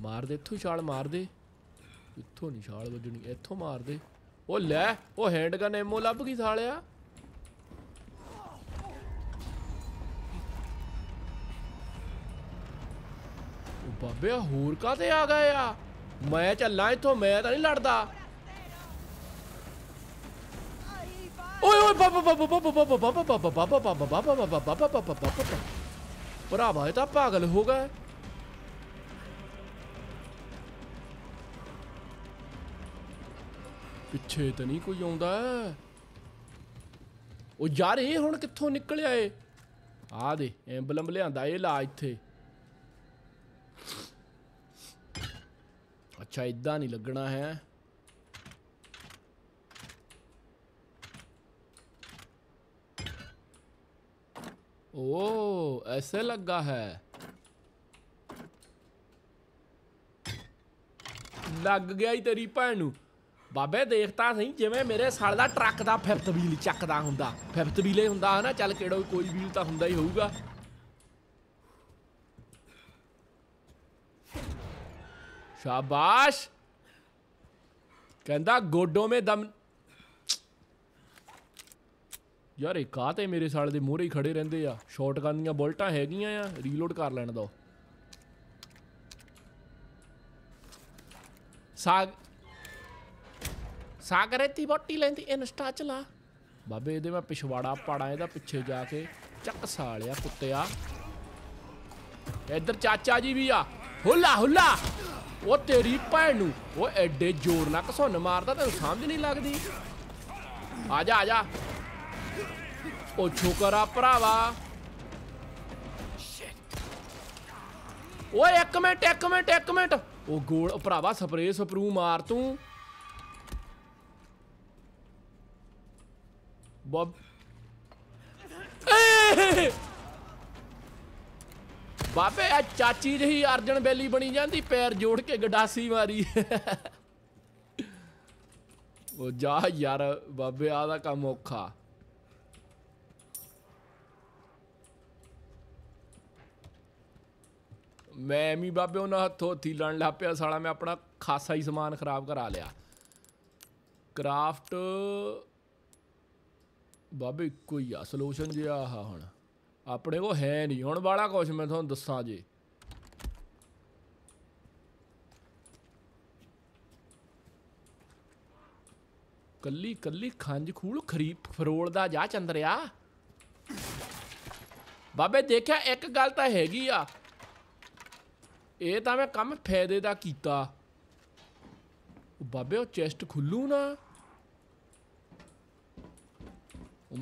ਮਾਰ ਦੇ ਇੱਥੋਂ ਛਾਲ ਮਾਰ ਦੇ इतो नहीं छाल बजनी इतो मार दे ओ ले ओ हैंड का नेमो लभ गई साल बबे होर का आ गए मैं चलना इतो मैं तो नहीं लड़ता भरावा पागल हो गया ਪਿੱਛੇ ਤਾਂ ਨਹੀਂ ਕੋਈ ਆਉਂਦਾ ਉਹ ਯਾਰ ਇਹ ਹੁਣ ਕਿੱਥੋਂ ਨਿਕਲਿਆ ਏ ਆ ਦੇ ਐਂਬਲਮ ਲਿਆਂਦਾ ਇਹ ਲਾ ਇੱਥੇ ਅੱਛਾ ਇਦਾਂ ਨਹੀਂ ਲੱਗਣਾ ਹੈ ਓ ਐਸੇ ਲੱਗਾ ਹੈ ਲੱਗ ਗਿਆ ਹੀ ਤੇਰੀ ਭੈਣ ਨੂੰ ਬਾਬੇ ਦੇਖਤਾ ਸਹੀ ਜਿਵੇਂ ਮੇਰੇ ਸਾਲ ਦਾ ਟਰੱਕ ਦਾ ਫਿਫਥ ਵੀਲ ਚੱਕਦਾ ਹੁੰਦਾ ਫਿਫਥ ਵੀਲੇ ਹੁੰਦਾ ਹਨਾ ਚੱਲ ਕਿਹੜਾ ਕੋਈ ਵੀਲ ਤਾਂ ਹੁੰਦਾ ਹੀ ਹੋਊਗਾ ਸ਼ਾਬਾਸ਼ ਕਹਿੰਦਾ ਗੋਡੋਂ ਮੇ ਦਮ ਯਾਰ ਇਹ ਕਾਤੇ ਮੇਰੇ ਸਾਲ ਦੇ ਮੋਹਰੇ ਹੀ ਖੜੇ ਰਹਿੰਦੇ ਆ ਸ਼ਾਟਗਨ ਦੀਆਂ ਬੁਲਟਾਂ ਹੈਗੀਆਂ ਆ ਰੀਲੋਡ ਕਰ ਲੈਣ ਦੋ ਸਾਗ ਸਾਗਰੇਤੀ ਬੋਟੀ ਲੈਂਦੀ ਇੰਸਟਾ ਚਲਾ ਬਾਬੇ ਇਹਦੇ ਮੈਂ ਪਿਛਵਾੜਾ ਪਾੜਾ ਇਹਦਾ ਪਿੱਛੇ ਜਾ ਕੇ ਚੱਕ ਸਾਲਿਆ ਕੁੱਤਿਆ ਇੱਧਰ ਚਾਚਾ ਜੀ ਵੀ ਆ ਹੁੱਲਾ ਹੁੱਲਾ ਉਹ ਤੇਰੀ ਭੈਣ ਨੂੰ ਉਹ ਐਡੇ ਜ਼ੋਰ ਨਾਲ ਘਸੁੰਨ ਮਾਰਦਾ ਤੈਨੂੰ ਸਮਝ ਨਹੀਂ ਲੱਗਦੀ ਆ ਜਾ ਆ ਜਾ ਉਹ ਛੋਕਰਾ ਭਰਾਵਾ ਓਏ 1 ਮਿੰਟ 1 ਮਿੰਟ 1 ਮਿੰਟ ਉਹ ਗੋਲ ਭਰਾਵਾ ਸਪਰੇ ਸਪਰੂ ਮਾਰ ਤੂੰ Bob. बाबे आ चाची जी अर्जन बैली बनी जाती पैर जोड़ के गडासी मारी वो जा यार बाबे आदा काम औखा मैं भी बाबे उन्होंने हथों थी लड़न लग पाया सड़ा मैं अपना खासा ही समान खराब करा लिया क्राफ्ट ਬਾਬੇ ਇੱਕੋ ਹੀ ਆ ਸੋਲੂਸ਼ਨ ਜੇ ਆਹ ਹੁਣ ਆਪਣੇ ਕੋ ਹੈ ਨਹੀਂ ਹੁਣ ਬਾਲਾ ਕੁਛ ਮੈਂ ਤੁਹਾਨੂੰ ਦੱਸਾਂ ਜੇ ਕੱਲੀ ਕੱਲੀ ਖੰਜ ਖੂਲ ਖਰੀਪ ਫਰੋਲਦਾ ਜਾ ਚੰਦਰਿਆ ਬਾਬੇ ਦੇਖਿਆ ਇੱਕ ਗੱਲ ਤਾਂ ਹੈਗੀ ਆ ਇਹ ਤਾਂ ਮੈਂ ਕੰਮ ਫਾਇਦੇ ਦਾ ਕੀਤਾ ਉਹ ਬਾਬੇ ਉਹ ਚੈਸਟ ਖੁੱਲੂ ਨਾ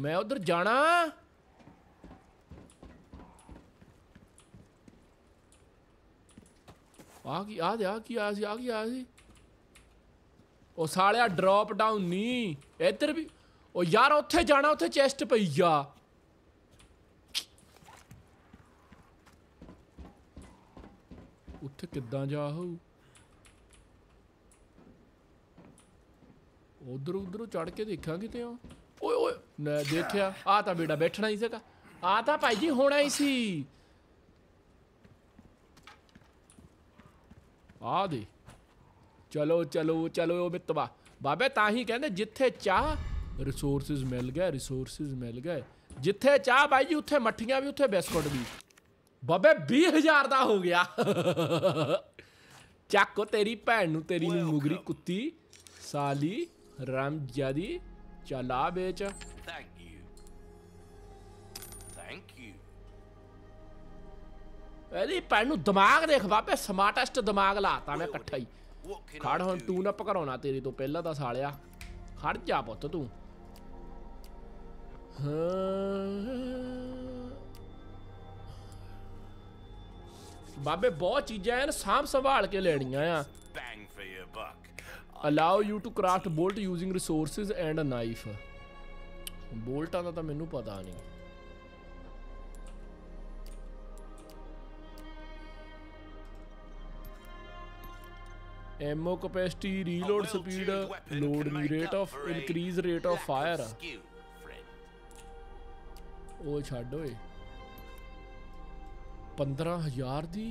मैं उधर जाना आ गई आ आ गई आ गई आ गई ओ साल्या ड्रॉप डाउन नी इधर भी ओ यार उथे जाना उथे चेस्ट पई जा उथे किद्दा जा हो उधर उधर चढ़ के देखा ते हां ਓਏ ਓਏ ਨਾ ਦੇਖਿਆ ਆ ਤਾਂ ਬੇਟਾ ਬੈਠਣਾ ਹੀ ਸੀਗਾ ਆ ਤਾਂ ਭਾਈ ਜੀ ਹੋਣਾ ਹੀ ਸੀ ਆ ਦੇ ਚਲੋ ਚਲੋ ਚਲੋ ਬਿੱਤਵਾ ਬਾਬੇ ਤਾਂ ਹੀ ਕਹਿੰਦੇ ਜਿੱਥੇ ਚਾਹ ਰਿਸੋਰਸਸ ਮਿਲ ਗਏ ਰਿਸੋਰਸਸ ਮਿਲ ਗਏ ਜਿੱਥੇ ਚਾਹ ਭਾਈ ਜੀ ਉੱਥੇ ਮੱਠੀਆਂ ਵੀ ਉੱਥੇ ਬਿਸਕੁਟ ਵੀ ਬਾਬੇ 20000 ਦਾ ਹੋ ਗਿਆ ਚੱਕੋ ਤੇਰੀ ਭੈਣ ਨੂੰ ਤੇਰੀ ਨੂੰ ਮੁਗਰੀ ਕੁੱਤੀ ਸਾਲੀ ਰਾਮ ਜਾਦੀ ਚੱਲ ਆ ਵੇਚ ਥੈਂਕ ਯੂ ਥੈਂਕ ਯੂ ਐਲੀ ਪੈਨ ਨੂੰ ਦਿਮਾਗ ਦੇਖ ਵਾਪੇ ਸਮਾਰਟੈਸਟ ਦਿਮਾਗ ਲਾਤਾ ਮੈਂ ਇਕੱਠਾ ਹੀ ਖੜ ਹੁਣ ਟੂਨ ਅਪ ਕਰਾਉਣਾ ਤੇਰੀ ਤੋਂ ਪਹਿਲਾਂ ਤਾਂ ਸਾਲਿਆ ਖੜ ਜਾ ਪੁੱਤ ਤੂੰ ਬਾਬੇ ਬਹੁਤ ਚੀਜ਼ਾਂ ਐ ਨਾ ਸਾਂਭ ਸੰਭਾਲ ਕੇ ਲੈਣੀਆਂ ਆ allow you to craft bolt using resources and a knife ਬੋਲਟਾਂ ਦਾ ਤਾਂ ਮੈਨੂੰ ਪਤਾ ਨਹੀਂ ammo capacity reload speed load rate of increase rate of fire ਉਹ ਛੱਡ ਓਏ 15000 ਦੀ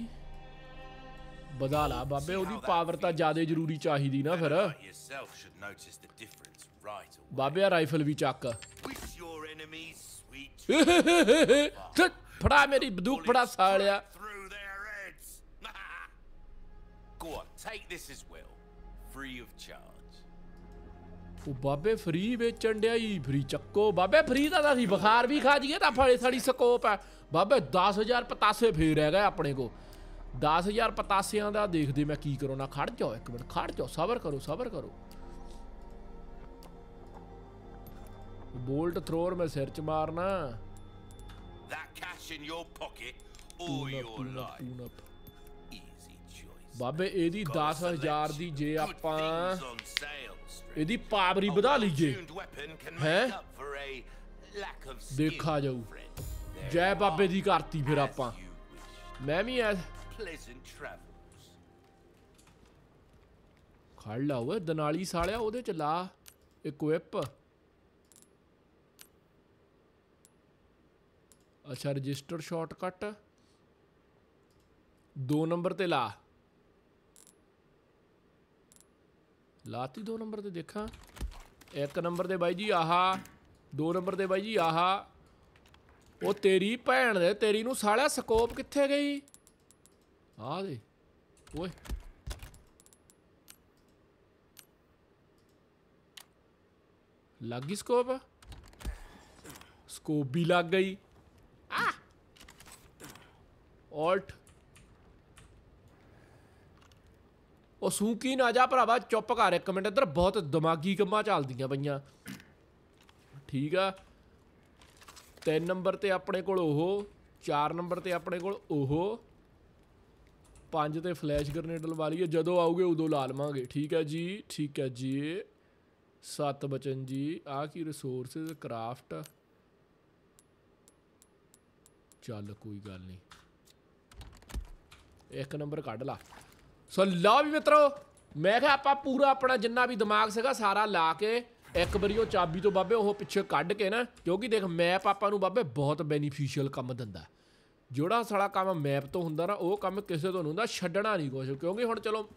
ਵਧਾ ਲਾ ਬਾਬੇ ਉਹਦੀ ਪਾਵਰ ਤਾਂ ਜ਼ਿਆਦਾ ਜ਼ਰੂਰੀ ਚਾਹੀਦੀ ਨਾ ਫਿਰ ਬਾਬੇ ਆ ਰਾਈਫਲ ਵੀ ਚੱਕ ਫੜਾ ਮੇਰੀ ਬੰਦੂਕ ਫੜਾ ਸਾਲਿਆ Go on, take this as well. Free of charge. ਉਹ ਬਾਬੇ ਫਰੀ ਵੇਚਣ ਡਿਆ ਹੀ ਫਰੀ ਚੱਕੋ ਬਾਬੇ ਫਰੀ ਦਾ ਤਾਂ ਸੀ ਬੁਖਾਰ ਵੀ ਖਾ ਜੀਏ ਤਾਂ ਫੜੇ ਸਾਡੀ ਸਕੋਪ ਹੈ ਬਾਬੇ 10000 ਪਤਾਸੇ ਫੇਰ ਰਹਿ ਗਏ ਆਪਣੇ ਕੋ 10000 ਪਤਾਸਿਆਂ ਦਾ ਦੇਖਦੇ ਮੈਂ ਕੀ ਕਰੋ ਨਾ ਖੜ ਜਾਓ ਇੱਕ ਮਿੰਟ ਖੜ ਜਾਓ ਸਬਰ ਕਰੋ ਸਬਰ ਕਰੋ ਬੋਲਟ ਥਰੋਰ ਮੈਂ ਸਿਰ ਚ ਮਾਰਨਾ that cash in your pocket or your life easy choice ਬਾਬੇ ਇਹਦੀ 10000 ਦੀ ਜੇ ਆਪਾਂ ਇਹਦੀ ਪਾਵਰੀ ਵਧਾ ਲਈਏ ਹੈ ਦੇਖਾ ਜਾਊ ਜੈ ਬਾਬੇ ਦੀ ਕਰਤੀ ਫਿਰ ਆਪਾਂ ਮੈਂ ਵੀ ਐ pleasant travels. ਖੜ ਲਾ ਓਏ ਦਨਾਲੀ ਸਾਲਿਆ ਉਹਦੇ ਚ ਲਾ ਇਕਵਿਪ ਅੱਛਾ ਰਜਿਸਟਰ ਸ਼ਾਰਟਕਟ 2 ਨੰਬਰ ਤੇ ਲਾ ਲਾਤੀ 2 ਨੰਬਰ ਤੇ ਦੇਖਾਂ 1 ਨੰਬਰ ਤੇ ਬਾਈ ਜੀ ਆਹਾ 2 ਨੰਬਰ ਤੇ ਬਾਈ ਜੀ ਆਹਾ ਉਹ ਤੇਰੀ ਭੈਣ ਦੇ ਤੇਰੀ ਨੂੰ ਸਾਲਿਆ ਸਕੋਪ ਕਿੱਥੇ ਗਈ ਆ ਦੇ ਓਏ ਲੱਗ ਗਈ ਸਕੋਪ ਸਕੋਪ ਵੀ ਲੱਗ ਗਈ ਆ ਆਲਟ ਉਹ ਸੂਕੀ ਨਾ ਜਾ ਭਰਾਵਾ ਚੁੱਪ ਕਰ ਇੱਕ ਮਿੰਟ ਇੱਧਰ ਬਹੁਤ ਦਿਮਾਗੀ ਕੰਮਾਂ ਚੱਲਦੀਆਂ ਪਈਆਂ ਠੀਕ ਆ 3 ਨੰਬਰ ਤੇ ਆਪਣੇ ਕੋਲ ਉਹ 4 ਨੰਬਰ ਤੇ ਆਪਣੇ ਕੋਲ ਉਹ ਪੰਜ ਤੇ ਫਲੈਸ਼ ਗ੍ਰਨੇਡ ਲਵਾ ਲਈਏ ਜਦੋਂ ਆਉਗੇ ਉਦੋਂ ਲਾ ਲਵਾਂਗੇ ਠੀਕ ਹੈ ਜੀ ਠੀਕ ਹੈ ਜੀ ਸੱਤ ਬਚਨ ਜੀ ਆ ਕੀ ਰਿਸੋਰਸਸ ਕਰਾਫਟ ਚੱਲ ਕੋਈ ਗੱਲ ਨਹੀਂ ਇੱਕ ਨੰਬਰ ਕੱਢ ਲਾ ਸੋ ਲਾ ਵੀ ਮਿੱਤਰੋ ਮੈਂ ਕਿਹਾ ਆਪਾਂ ਪੂਰਾ ਆਪਣਾ ਜਿੰਨਾ ਵੀ ਦਿਮਾਗ ਸੀਗਾ ਸਾਰਾ ਲਾ ਕੇ ਇੱਕ ਵਾਰੀ ਉਹ ਚਾਬੀ ਤੋਂ ਬਾਬੇ ਉਹ ਪਿੱਛੇ ਕੱਢ ਕੇ ਨਾ ਕਿਉਂਕਿ ਦੇਖ ਮੈਪ ਆਪਾਂ ਨੂੰ ਬਾਬੇ ਬਹੁਤ ਬੈਨੀਫੀਸ਼ੀਅਲ ਕੰਮ ਦਿੰਦਾ ਜਿਹੜਾ ਸਾਲਾ ਕੰਮ ਮੈਪ ਤੋਂ ਹੁੰਦਾ ਨਾ ਉਹ ਕੰਮ ਕਿਸੇ ਤੋਂ ਹੁੰਦਾ ਛੱਡਣਾ ਨਹੀਂ ਕੁਝ ਕਿਉਂਕਿ ਹੁਣ ਚਲੋ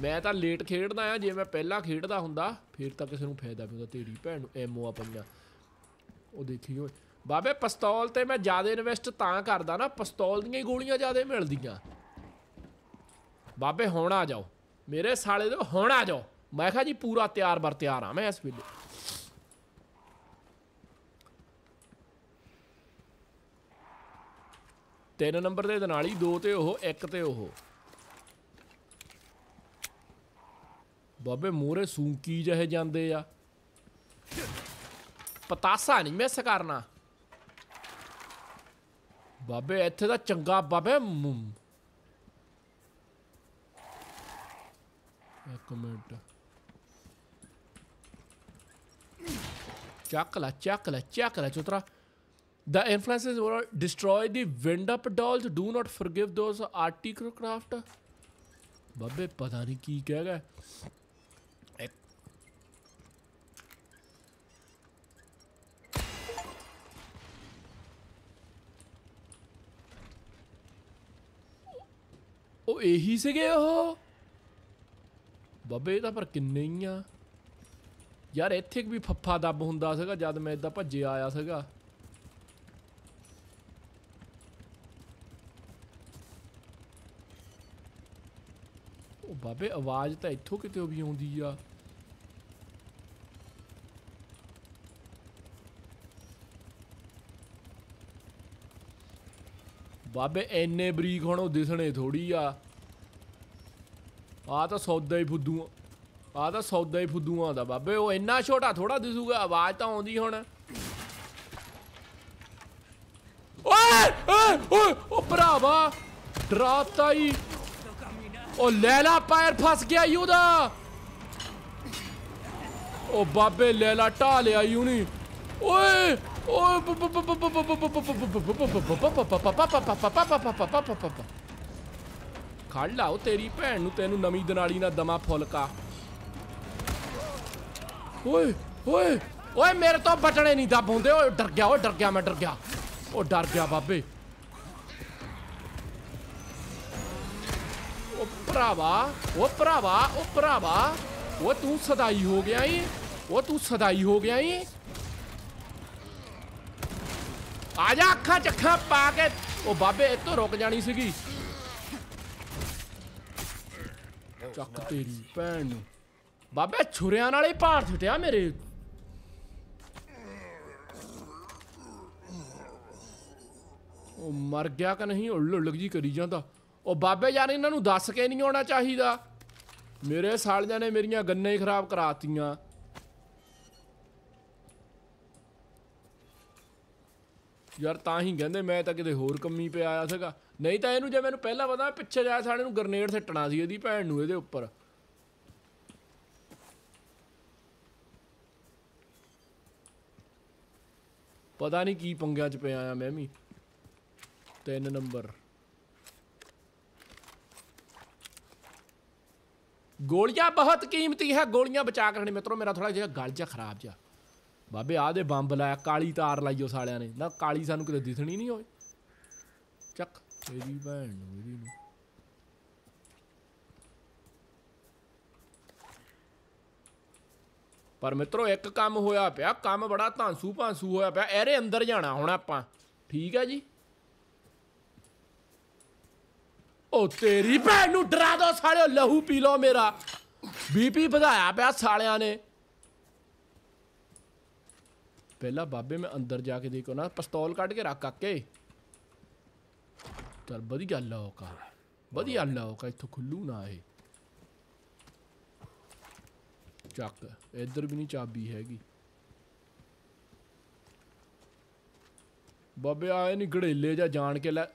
ਮੈਂ ਤਾਂ ਲੇਟ ਖੇਡਦਾ ਆ ਜੇ ਮੈਂ ਪਹਿਲਾਂ ਖੇਡਦਾ ਹੁੰਦਾ ਫਿਰ ਤਾਂ ਕਿਸੇ ਨੂੰ ਫਾਇਦਾ ਵੀ ਹੁੰਦਾ ਤੇਰੀ ਭੈਣ ਨੂੰ ਐਮਓ ਆ ਪੰਜਾ ਉਹ ਦੇਖੀ ਓਏ ਬਾਬੇ ਪਿਸਤੌਲ ਤੇ ਮੈਂ ਜ਼ਿਆਦਾ ਇਨਵੈਸਟ ਤਾਂ ਕਰਦਾ ਨਾ ਪਿਸਤੌਲ ਦੀਆਂ ਹੀ ਗੋਲੀਆਂ ਜ਼ਿਆਦਾ ਮਿਲਦੀਆਂ ਬਾਬੇ ਹੁਣ ਆ ਜਾਓ ਮੇਰੇ ਸਾਲੇ ਦੇ ਹੁਣ ਆ ਜਾਓ ਮੈਂ ਕਿਹਾ ਜੀ ਪੂਰਾ ਤਿਆਰ ਬਰ ਤਿਆਰ ਆ ਮੈਂ ਇਸ ਵੇਲੇ ਤਿੰਨ ਨੰਬਰ ਦੇ ਨਾਲ ਹੀ 2 ਤੇ ਉਹ 1 ਤੇ ਉਹ ਬਾਬੇ ਮੂਰੇ ਸੂੰਕੀ ਜਿਹੇ ਜਾਂਦੇ ਆ ਪਤਾਸਾ ਨਹੀਂ ਮਿਸ ਕਰਨਾ ਬਾਬੇ ਇੱਥੇ ਦਾ ਚੰਗਾ ਬਾਬੇ ਇੱਕ ਮਿੰਟ ਚੱਕ ਲੈ ਚੱਕ ਲੈ ਚੱਕ ਲੈ ਚੋਤਰਾ The influences were destroy the wind up dolls. Do not forgive those article craft. बबे पता नहीं की क्या गए ਉਹ ਇਹੀ ਸੀਗੇ ਉਹ ਬੱਬੇ ਤਾਂ ਪਰ ਕਿੰਨੇ ਹੀ ਆ ਯਾਰ ਇੱਥੇ ਵੀ ਫੱਫਾ ਦੱਬ ਹੁੰਦਾ ਸੀਗਾ ਜਦ ਮੈਂ ਇਦਾਂ ਭੱਜੇ ਬਾਬੇ ਆਵਾਜ਼ ਤਾਂ ਇੱਥੋਂ ਕਿਤੇ ਵੀ ਆਉਂਦੀ ਆ ਬਾਬੇ ਐਨੇ ਬਰੀਕ ਹੁਣ ਉਹ ਦਿਸਣੇ ਥੋੜੀ ਆ ਆ ਤਾਂ ਸੌਦਾ ਹੀ ਫੁੱਦੂ ਆ ਤਾਂ ਸੌਦਾ ਹੀ ਫੁੱਦੂਆਂ ਦਾ ਬਾਬੇ ਉਹ ਇੰਨਾ ਛੋਟਾ ਥੋੜਾ ਦਿਸੂਗਾ ਆਵਾਜ਼ ਤਾਂ ਆਉਂਦੀ ਹੁਣ ਓਏ ਓਏ ਓ ਭਰਾਵਾ ਡਰਾਤਾ ਹੀ ਓ ਲੈਲਾ ਪੈਰ ਫਸ ਗਿਆ ਯੂ ਦਾ ਬਾਬੇ ਲੈਲਾ ਟਾ ਲਿਆ ਯੂ ਓਏ ਓਏ ਖੜ ਲਾਓ ਤੇਰੀ ਭੈਣ ਨੂੰ ਤੈਨੂੰ ਨਵੀਂ ਦਨਾਲੀ ਨਾਲ ਦਮਾ ਫੁਲਕਾ ਓਏ ਓਏ ਓਏ ਮੇਰੇ ਤੋਂ ਬਟਣੇ ਨਹੀਂ ਦਬ ਹੁੰਦੇ ਓਏ ਡਰ ਗਿਆ ਓਏ ਡਰ ਗਿਆ ਮੈਂ ਡਰ ਗਿਆ ਓ ਡਰ ਗਿਆ ਬਾਬੇ ਭਰਾਵਾ ਉਹ ਭਰਾਵਾ ਉਹ ਭਰਾਵਾ ਉਹ ਤੂੰ ਸਦਾਈ ਹੋ ਗਿਆ ਏ ਉਹ ਤੂੰ ਸਦਾਈ ਹੋ ਗਿਆ ਏ ਆ ਜਾ ਅੱਖਾਂ ਚੱਖਾਂ ਪਾ ਕੇ ਉਹ ਬਾਬੇ ਇੱਥੋਂ ਰੁਕ ਜਾਣੀ ਸੀਗੀ ਚੱਕ ਤੇਰੀ ਭੈਣ ਨੂੰ ਬਾਬੇ ਛੁਰਿਆਂ ਨਾਲ ਹੀ ਭਾਰ ਛਟਿਆ ਮੇਰੇ ਉਹ ਮਰ ਗਿਆ ਕਿ ਨਹੀਂ ਉਲੜ ਲਗ ਜੀ ਕਰੀ ਜਾਂਦਾ ਉਹ ਬਾਬੇ ਯਾਰ ਇਹਨਾਂ ਨੂੰ ਦੱਸ ਕੇ ਨਹੀਂ ਆਉਣਾ ਚਾਹੀਦਾ ਮੇਰੇ ਸਾਲਿਆਂ ਨੇ ਮੇਰੀਆਂ ਗੰਨੇ ਹੀ ਖਰਾਬ ਕਰਾਤੀਆਂ ਯਾਰ ਤਾਂ ਹੀ ਕਹਿੰਦੇ ਮੈਂ ਤਾਂ ਕਿਤੇ ਹੋਰ ਕੰਮੀ ਪਿਆ ਆਇਆ ਸੀਗਾ ਨਹੀਂ ਤਾਂ ਇਹਨੂੰ ਜੇ ਮੈਨੂੰ ਪਹਿਲਾਂ ਪਤਾ ਪਿੱਛੇ ਜਾਇਆ ਸਾਡੇ ਨੂੰ ਗ੍ਰਨੇਡ ਸੱਟਣਾ ਸੀ ਇਹਦੀ ਭੈਣ ਨੂੰ ਇਹਦੇ ਉੱਪਰ ਪਤਾ ਨਹੀਂ ਕੀ ਪੰਗਿਆਂ 'ਚ ਪਿਆ ਆ ਮੈਂ ਵੀ 3 ਨੰਬਰ ਗੋਲੀਆਂ ਬਹੁਤ ਕੀਮਤੀ ਹੈ ਗੋਲੀਆਂ ਬਚਾ ਕੇ ਰਹਿਣੇ ਮਿੱਤਰੋ ਮੇਰਾ ਥੋੜਾ ਜਿਹਾ ਗਲ ਜਾ ਖਰਾਬ ਜਾ ਬਾਬੇ ਆਹ ਦੇ ਬੰਬ ਲਾਇਆ ਕਾਲੀ ਤਾਰ ਲਾਈਓ ਸਾਲਿਆਂ ਨੇ ਨਾ ਕਾਲੀ ਸਾਨੂੰ ਕਿਤੇ ਦਿਸਣੀ ਨਹੀਂ ਹੋਏ ਚੱਕ ਤੇਰੀ ਭੈਣ ਨੂੰ ਇਹਦੀ ਨੂੰ ਪਰ ਮਿੱਤਰੋ ਇੱਕ ਕੰਮ ਹੋਇਆ ਪਿਆ ਕੰਮ ਬੜਾ ਧਾਂਸੂ ਭਾਂਸੂ ਹੋਇਆ ਪਿਆ ਇਹਦੇ ਅੰਦਰ ਜਾਣਾ ਹੁਣ ਆਪਾਂ ਠੀਕ ਹੈ ਜੀ ਉਹ ਤੇਰੀ ਭੈਣ ਨੂੰ ਡਰਾ ਦੋ ਸਾਲਿਓ ਲਹੂ ਪੀ ਲਓ ਮੇਰਾ ਬੀਪੀ ਵਧਾਇਆ ਪਿਆ ਸਾਲਿਆਂ ਨੇ ਪਹਿਲਾ ਬਾਬੇ ਮੈਂ ਅੰਦਰ ਜਾ ਕੇ ਦੇਖੋ ਨਾ ਪਿਸਤੌਲ ਕੱਢ ਕੇ ਰੱਖ ਕਾਕੇ ਚਲ ਵਧੀਆ ਲੋਕ ਆ ਵਧੀਆ ਲੋਕ ਆ ਇੱਥੋਂ ਖੁੱਲੂ ਨਾ ਇਹ ਚੱਕ ਇੱਧਰ ਵੀ ਨਹੀਂ ਚਾਬੀ ਹੈਗੀ ਬਾਬੇ ਆਏ ਨਹੀਂ ਘੜੇਲੇ ਜਾਂ ਜਾਣ ਕੇ ਲੈ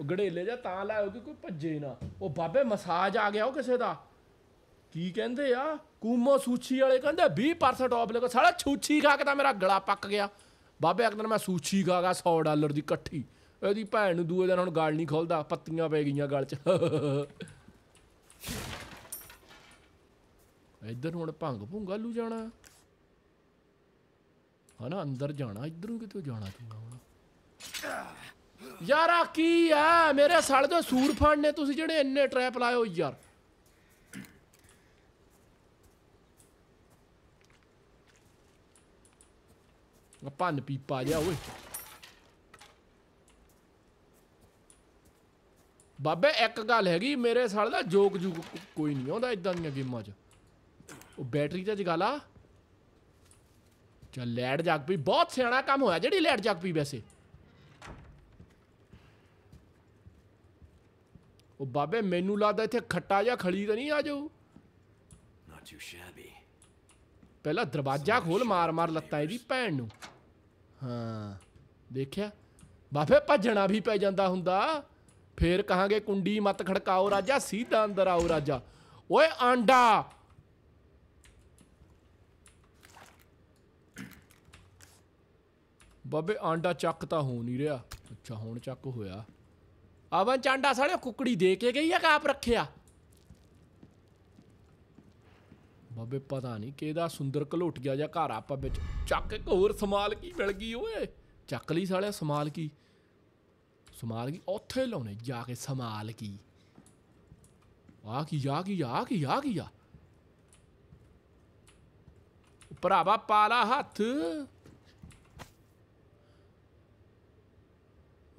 ਉਹ ਗੜੇਲੇ ਜਾਂ ਤਾਂ ਲਾਇਓ ਕਿ ਕੋਈ ਭੱਜੇ ਨਾ ਉਹ ਬਾਬੇ ਮਸਾਜ ਆ ਗਿਆ ਉਹ ਕਿਸੇ ਦਾ ਕੀ ਕਹਿੰਦੇ ਆ ਕੂਮੋ ਸੂਚੀ ਵਾਲੇ ਕਹਿੰਦੇ 20% ਆਫ ਕੋ ਸਾਲਾ ਛੂਚੀ ਖਾ ਕੇ ਤਾਂ ਮੇਰਾ ਗਲਾ ਪੱਕ ਗਿਆ ਬਾਬੇ ਇੱਕ ਦਿਨ ਮੈਂ ਸੂਚੀ ਖਾ ਗਿਆ 100 ਡਾਲਰ ਦੀ ਇਕੱਠੀ ਇਹਦੀ ਭੈਣ ਨੂੰ ਦੂਏ ਦਿਨ ਹੁਣ ਗਾਲ ਨਹੀਂ ਖੋਲਦਾ ਪੱਤੀਆਂ ਪੈ ਗਈਆਂ ਗਲ 'ਚ ਇੱਧਰ ਹੁਣ ਭੰਗ ਭੂੰਗਾ ਲੂ ਜਾਣਾ ਹਨਾ ਅੰਦਰ ਜਾਣਾ ਇੱਧਰੋਂ ਕਿਤੇ ਜਾਣਾ ਤੂੰ ਹੁਣ ਯਾਰਾ ਕੀ ਆ ਮੇਰੇ ਸਾਲ ਦੇ ਸੂਰ ਫਾੜ ਨੇ ਤੁਸੀਂ ਜਿਹੜੇ ਇੰਨੇ ਟ੍ਰੈਪ ਲਾਇਓ ਹੋ ਯਾਰ ਭੰਨ ਪੀਪਾ ਜਾ ਓਏ ਬਾਬੇ ਇੱਕ ਗੱਲ ਹੈਗੀ ਮੇਰੇ ਸਾਲ ਦਾ ਜੋਕ ਜੂਕ ਕੋਈ ਨਹੀਂ ਆਉਂਦਾ ਇਦਾਂ ਦੀਆਂ ਗੇਮਾਂ 'ਚ ਉਹ ਬੈਟਰੀ ਦਾ ਜਗਾਲਾ ਚੱਲ ਲੈਟ ਜਾਗ ਪਈ ਬਹੁਤ ਸਿਆਣਾ ਕੰਮ ਹੋਇਆ ਜਿਹੜੀ ਲੈਟ ਜਾਗ ਪਈ ਵੈਸੇ ਉਹ ਬਾਬੇ ਮੈਨੂੰ ਲੱਗਦਾ ਇੱਥੇ ਖੱਟਾ ਜਾਂ ਖਲੀ ਤਾਂ ਨਹੀਂ ਆ ਜਾਊ ਨਾਟ ਯੂ ਸ਼ੈਬੀ ਪਹਿਲਾਂ ਦਰਵਾਜ਼ਾ ਖੋਲ ਮਾਰ-ਮਾਰ ਲੱਤਾਂ ਇਹਦੀ ਭੈਣ ਨੂੰ ਹਾਂ ਦੇਖਿਆ ਬਾਬੇ ਭੱਜਣਾ ਵੀ ਪੈ ਜਾਂਦਾ ਹੁੰਦਾ ਫੇਰ ਕਹਾਂਗੇ ਕੁੰਡੀ ਮਤ ਖੜਕਾਓ ਰਾਜਾ ਸਿੱਧਾ ਅੰਦਰ ਆਓ ਰਾਜਾ ਓਏ ਆਂਡਾ ਬਾਬੇ ਆਂਡਾ ਚੱਕ ਤਾਂ ਹੋ ਨਹੀਂ ਰਿਹਾ ਅੱਛਾ ਹੁਣ ਚੱਕ ਹੋਇਆ ਅਵਨ ਚਾਂਡਾ ਸਾਲਿਓ ਕੁੱਕੜੀ ਦੇ ਕੇ ਗਈ ਆ ਕਾਪ ਰੱਖਿਆ ਬਾਬੇ ਪਤਾ ਨਹੀਂ ਕਿਹਦਾ ਸੁੰਦਰ ਘਲੋਟਿਆ ਜਾਂ ਘਰ ਆਪਾਂ ਵਿੱਚ ਚੱਕ ਇੱਕ ਹੋਰ ਸਮਾਲ ਕੀ ਮਿਲ ਗਈ ਓਏ ਚੱਕ ਲਈ ਸਾਲਿਆ ਸਮਾਲ ਕੀ ਸਮਾਲ ਕੀ ਉੱਥੇ ਲਾਉਣੇ ਜਾ ਕੇ ਸਮਾਲ ਕੀ ਆ ਕੀ ਆ ਕੀ ਆ ਕੀ ਆ ਕੀ ਆ ਭਰਾਵਾ ਪਾਲਾ ਹੱਥ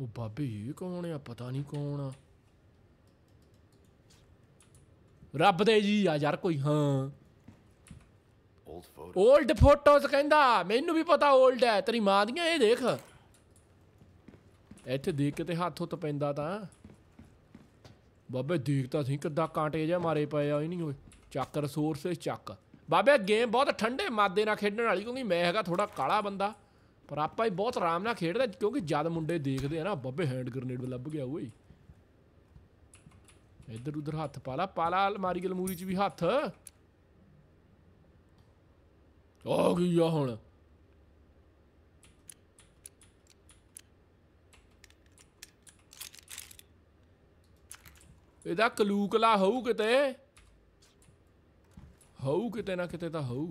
ਉਹ ਬਾਬੇ ਇਹ ਕੌਣ ਆ ਪਤਾ ਨਹੀਂ ਕੌਣ ਆ ਰੱਬ ਦੇ ਜੀ ਆ ਯਾਰ ਕੋਈ ਹਾਂ 올ਡ ਫੋਟੋਜ਼ ਕਹਿੰਦਾ ਮੈਨੂੰ ਵੀ ਪਤਾ 올ਡ ਹੈ ਤੇਰੀ ਮਾਂ ਦੀਆਂ ਇਹ ਦੇਖ ਇੱਥੇ ਦੇਖ ਕੇ ਤੇ ਹੱਥ ਉੱਤ ਪੈਂਦਾ ਤਾਂ ਬਾਬੇ ਦੇਖਦਾ ਸੀ ਕਿੱਦਾਂ ਕਾਂਟੇ ਜਿਹਾ ਮਾਰੇ ਪਏ ਆ ਇਹ ਨਹੀਂ ਓਏ ਚੱਕ ਰਿਸੋਰਸ ਚੱਕ ਬਾਬੇ ਗੇਮ ਬਹੁਤ ਠੰਡੇ ਮਾਦੇ ਨਾਲ ਖੇਡਣ ਵਾਲੀ ਕਿਉਂਕਿ ਮੈਂ ਹੈਗਾ ਥੋੜਾ ਕਾਲਾ ਬੰਦਾ ਪਰ ਆਪਾਂ ਹੀ ਬਹੁਤ ਆਰਾਮ ਨਾਲ ਖੇਡਦਾ ਕਿਉਂਕਿ ਜਦ ਮੁੰਡੇ ਦੇਖਦੇ ਆ ਨਾ ਬੱਬੇ ਹੈਂਡ ਗ੍ਰਨੇਡ ਲੱਭ ਗਿਆ ਓਏ ਇੱਧਰ ਉਧਰ ਹੱਥ ਪਾਲਾ ਪਾਲਾ ਅਲਮਾਰੀ ਗਲਮੂਰੀ 'ਚ ਵੀ ਹੱਥ ਆ ਗਈ ਆ ਹੁਣ ਇਹਦਾ ਕਲੂਕਲਾ ਹੋਊ ਕਿਤੇ ਹੋਊ ਕਿਤੇ ਨਾ ਕਿਤੇ ਤਾਂ ਹੋਊ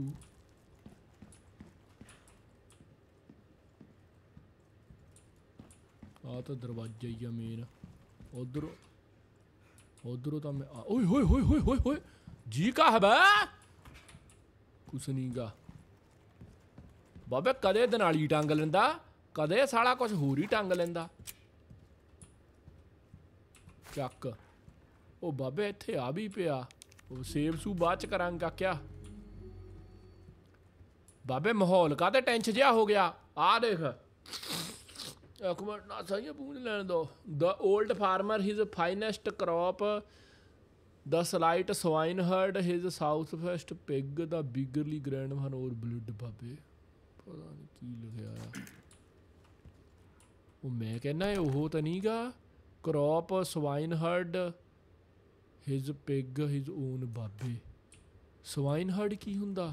ਆ ਤਾਂ ਦਰਵਾਜ਼ਾ ਹੀ ਆ ਮੇਨ ਉਧਰ ਉਧਰ ਤਾਂ ਮੈਂ ਓਏ ਹੋਏ ਹੋਏ ਹੋਏ ਹੋਏ ਹੋਏ ਜੀ ਕਾ ਹੈ ਬਾ ਕੁਛ ਨਹੀਂਗਾ ਬਾਬੇ ਕਦੇ ਦਨਾਲੀ ਟੰਗ ਲੈਂਦਾ ਕਦੇ ਸਾਲਾ ਕੁਝ ਹੋਰ ਹੀ ਟੰਗ ਲੈਂਦਾ ਚੱਕ ਉਹ ਬਾਬੇ ਇੱਥੇ ਆ ਵੀ ਪਿਆ ਉਹ ਸੇਵ ਸੂ ਬਾਅਦ ਚ ਕਰਾਂਗਾ ਕਾਕਿਆ ਬਾਬੇ ਮਾਹੌਲ ਕਾ ਤੇ ਟੈਂਸ਼ ਜਿਆ ਹੋ ਗਿਆ ਆ ਦੇਖ ਕੁਮਾਰ ਨਾ ਸਹੀ ਪੁੱਛ ਲੈਣ ਦੋ ਦਾ old farmer his finest crop the slight swine herd his south fest pig the beggarly grand man or blood ਬਾਬੇ ਪਤਾ ਨਹੀਂ ਕੀ ਲਿਖਿਆ ਆ ਉਹ ਮੈਂ ਕਹਿੰਦਾ ਉਹ ਤਾਂ ਨਹੀਂਗਾ crop swine herd his pig his own ਬਾਬੇ ਸਵਾਈਨ ਹਰਡ ਕੀ ਹੁੰਦਾ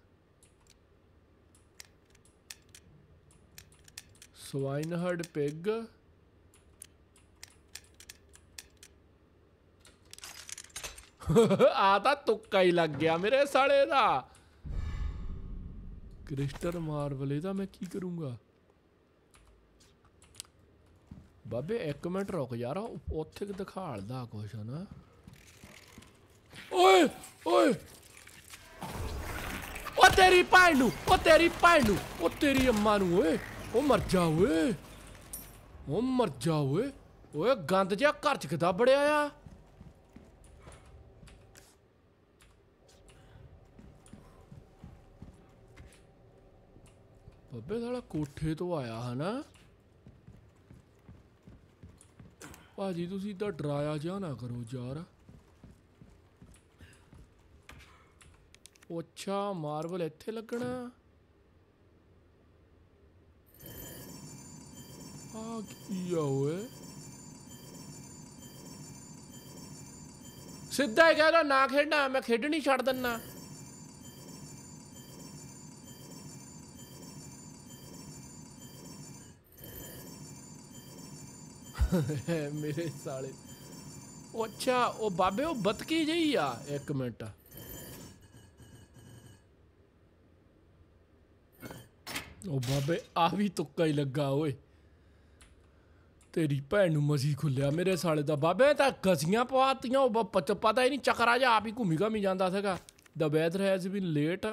ਸਵਾਈਨਹਰਡ ਪਿਗ ਆ ਤਾਂ ਤੁੱਕਾ ਹੀ ਲੱਗ ਗਿਆ ਮੇਰੇ ਸਾਲੇ ਦਾ ਮਾਰ ਮਾਰਵਲ ਇਹਦਾ ਮੈਂ ਕੀ ਕਰੂੰਗਾ ਬਾਬੇ ਇੱਕ ਮਿੰਟ ਰੁਕ ਯਾਰ ਉੱਥੇ ਕਿ ਦਿਖਾਲਦਾ ਕੁਛ ਨਾ ਓਏ ਓਏ ਉਹ ਤੇਰੀ ਭੈਣ ਨੂੰ ਉਹ ਤੇਰੀ ਭੈਣ ਨੂੰ ਉਹ ਤੇਰੀ ਅੰਮਾ ਨੂੰ ਓਏ ਉਹ ਮਰ ਜਾ ਓਏ ਉਹ ਮਰ ਜਾ ਓਏ ਓਏ ਗੰਦ ਜਿਹਾ ਘਰ ਚ ਕਿਦਾ ਬੜਿਆ ਆ ਬੱਬੇ ਸਾਲਾ ਕੋਠੇ ਤੋਂ ਆਇਆ ਹਨਾ ਭਾਜੀ ਤੁਸੀਂ ਤਾਂ ਡਰਾਇਆ ਜਾ ਨਾ ਕਰੋ ਯਾਰ ਉੱਚਾ ਮਾਰਬਲ ਇੱਥੇ ਲੱਗਣਾ Fuck, yo, ਸਿੱਧਾ ਹੀ ਕਹਿਦਾ ਨਾ ਖੇਡਾਂ ਮੈਂ ਖੇਡਣੀ ਛੱਡ ਦਿੰਨਾ ਮੇਰੇ ਸਾਲੇ ਉਹ ਅੱਛਾ ਉਹ ਬਾਬੇ ਉਹ ਬਤਕੀ ਜਈ ਆ ਇੱਕ ਮਿੰਟ ਉਹ ਬਾਬੇ ਆ ਵੀ ਤੁੱਕਾ ਹੀ ਲੱਗਾ ਓਏ ਤੇਰੀ ਭੈਣ ਨੂੰ ਮਸੀ ਖੁੱਲਿਆ ਮੇਰੇ ਸਾਲੇ ਦਾ ਬਾਬੇ ਤਾਂ ਗਸੀਆਂ ਪਵਾਤੀਆਂ ਉਹ ਪਤ ਪਤਾ ਹੀ ਨਹੀਂ ਚੱਕਰਾ ਜਾ ਆਪ ਹੀ ਘੁੰਮੀ ਘਮੀ ਜਾਂਦਾ ਸੀਗਾ the weather has been late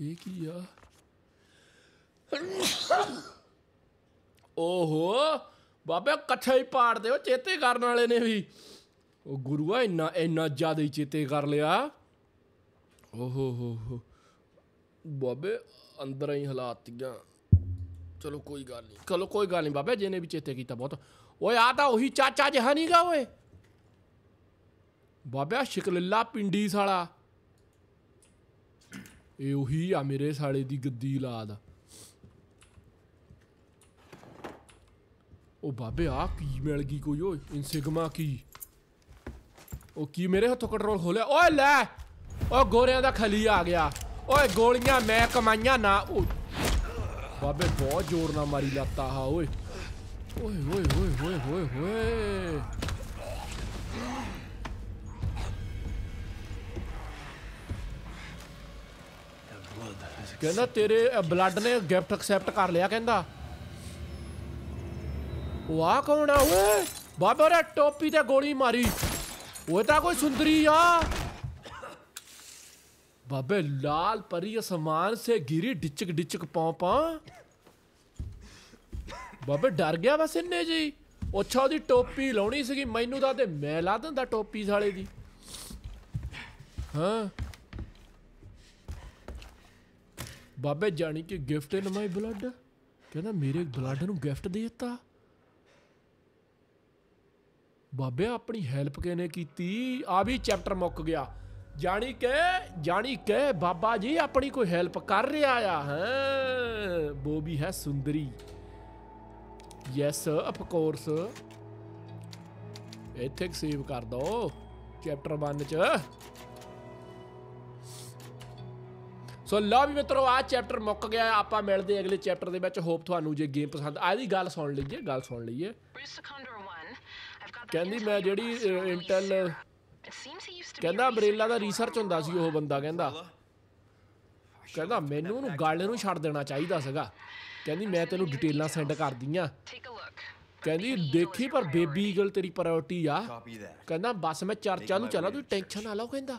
ਇਹ ਕੀ ਆ ਓਹੋ ਬਾਬੇ ਕੱਠੇ ਹੀ ਪਾੜਦੇ ਹੋ ਚੇਤੇ ਕਰਨ ਵਾਲੇ ਨੇ ਵੀ ਉਹ ਗੁਰੂਆ ਇੰਨਾ ਇੰਨਾ ਜ਼ਿਆਦਾ ਹੀ ਚੇਤੇ ਕਰ ਲਿਆ ਓਹੋ ਹੋ ਹੋ ਬਾਬੇ ਅੰਦਰ ਹੀ ਹਾਲਾਤੀਆਂ ਚਲੋ ਕੋਈ ਗੱਲ ਨਹੀਂ ਚਲੋ ਕੋਈ ਗੱਲ ਨਹੀਂ ਬਾਬਾ ਜਿਹਨੇ ਵੀ ਚੇਤੇ ਕੀਤਾ ਬਹੁਤ ਓਏ ਆ ਤਾਂ ਉਹੀ ਚਾਚਾ ਜਿਹਾ ਨਹੀਂਗਾ ਓਏ ਬਾਬਾ ਸ਼ਿਕਲੱਲਾ ਪਿੰਡੀ ਸਾਲਾ ਇਹ ਉਹੀ ਆ ਮੇਰੇ ਸਾਲੇ ਦੀ ਗੱਦੀ ਲਾਦ ਉਹ ਬਾਬੇ ਆ ਕੀ ਮਿਲ ਗਈ ਕੋਈ ਓਏ ਇਨਸਿਗਮਾ ਕੀ ਉਹ ਕੀ ਮੇਰੇ ਹੱਥੋਂ ਕੰਟਰੋਲ ਖੋਲਿਆ ਓਏ ਲੈ ਓ ਗੋਰਿਆਂ ਦਾ ਖਲੀ ਆ ਗਿਆ ਓਏ ਗੋਲੀਆਂ ਮੈਂ ਕਮਾਈਆਂ ਨਾ ਓ ਬਾਬੇ ਬਹੁਤ ਜ਼ੋਰ ਨਾਲ ਮਾਰੀ ਲੱਤਾ ਹਾ ਓਏ ਓਏ ਓਏ ਓਏ ਓਏ ਓਏ ਓਏ ਕਹਿੰਦਾ ਤੇਰੇ ਬਲੱਡ ਨੇ ਗਿਫਟ ਐਕਸੈਪਟ ਕਰ ਲਿਆ ਕਹਿੰਦਾ ਵਾਹ ਕੌਣ ਆ ਓਏ ਬਾਬੇ ਰ ਟੋਪੀ ਤੇ ਗੋਲੀ ਮਾਰੀ ਓਏ ਤਾਂ ਕੋਈ ਸੁੰਦਰੀ ਆ ਬਾਬੇ ਲਾਲ ਪਰੀ ਅਸਮਾਨ ਸੇ ਗਿਰੀ ਡਿਚਕ ਡਿਚਕ पाव पाव ਬਾਬੇ ਡਰ ਗਿਆ ਵਸ ਇੰਨੇ ਜੀ ਉੱਛਾ ਉਹਦੀ ਟੋਪੀ ਲਾਉਣੀ ਸੀਗੀ ਮੈਨੂੰ ਤਾਂ ਤੇ ਮੈਂ ਲਾ ਦਿੰਦਾ ਟੋਪੀ ਸਾਲੇ ਦੀ ਹਾਂ ਬਾਬੇ ਜਾਣੀ ਕਿ ਗਿਫਟ ਇਨ ਮਾਈ ਬਲੱਡ ਕਹਿੰਦਾ ਮੇਰੇ ਬਲੱਡ ਨੂੰ ਗਿਫਟ ਦੇ ਦਿੱਤਾ ਬਾਬੇ ਆਪਣੀ ਹੈਲਪ ਕਿਨੇ ਕੀਤੀ ਆ ਵੀ ਚੈਪਟਰ ਮੁੱਕ ਗਿਆ ਜਾਣੀ ਕੇ ਜਾਣੀ ਕੇ ਬਾਬਾ ਜੀ ਆਪਣੀ ਕੋਈ ਹੈਲਪ ਕਰ ਰਿਹਾ ਆ ਹੈ ਉਹ ਵੀ ਹੈ ਸੁੰਦਰੀ ਯੈਸ ਆਫ ਕੋਰਸ ਇੱਥੇ ਸੇਵ ਕਰ ਦੋ ਚੈਪਟਰ 1 ਚ ਸੋ ਲਵ ਯੂ ਮਿੱਤਰੋ ਆ ਚੈਪਟਰ ਮੁੱਕ ਗਿਆ ਆਪਾਂ ਮਿਲਦੇ ਅਗਲੇ ਚੈਪਟਰ ਦੇ ਵਿੱਚ ਹੋਪ ਤੁਹਾਨੂੰ ਜੇ ਗੇਮ ਪਸੰਦ ਆਈ ਦੀ ਗੱਲ ਸੁਣ ਲਈਏ ਗੱਲ ਸੁਣ ਲਈਏ ਕਹਿੰਦੀ ਮੈਂ ਜਿਹੜੀ ਇੰਟੈਲ ਕਹਿੰਦਾ ਅੰਬ੍ਰੇਲਾ ਦਾ ਰਿਸਰਚ ਹੁੰਦਾ ਸੀ ਉਹ ਬੰਦਾ ਕਹਿੰਦਾ ਕਹਿੰਦਾ ਮੈਨੂੰ ਉਹਨੂੰ ਗੱਲ ਨੂੰ ਛੱਡ ਦੇਣਾ ਚਾਹੀਦਾ ਸੀਗਾ ਕਹਿੰਦੀ ਮੈਂ ਤੈਨੂੰ ਡਿਟੇਲਾਂ ਸੈਂਡ ਕਰਦੀਆਂ ਕਹਿੰਦੀ ਦੇਖੀ ਪਰ ਬੇਬੀ ਈਗਲ ਤੇਰੀ ਪ੍ਰਾਇੋਰਟੀ ਆ ਕਹਿੰਦਾ ਬਸ ਮੈਂ ਚਰਚਾ ਨੂੰ ਚਲਾ ਤੂੰ ਟੈਨਸ਼ਨ ਨਾ ਲਓ ਕਹਿੰਦਾ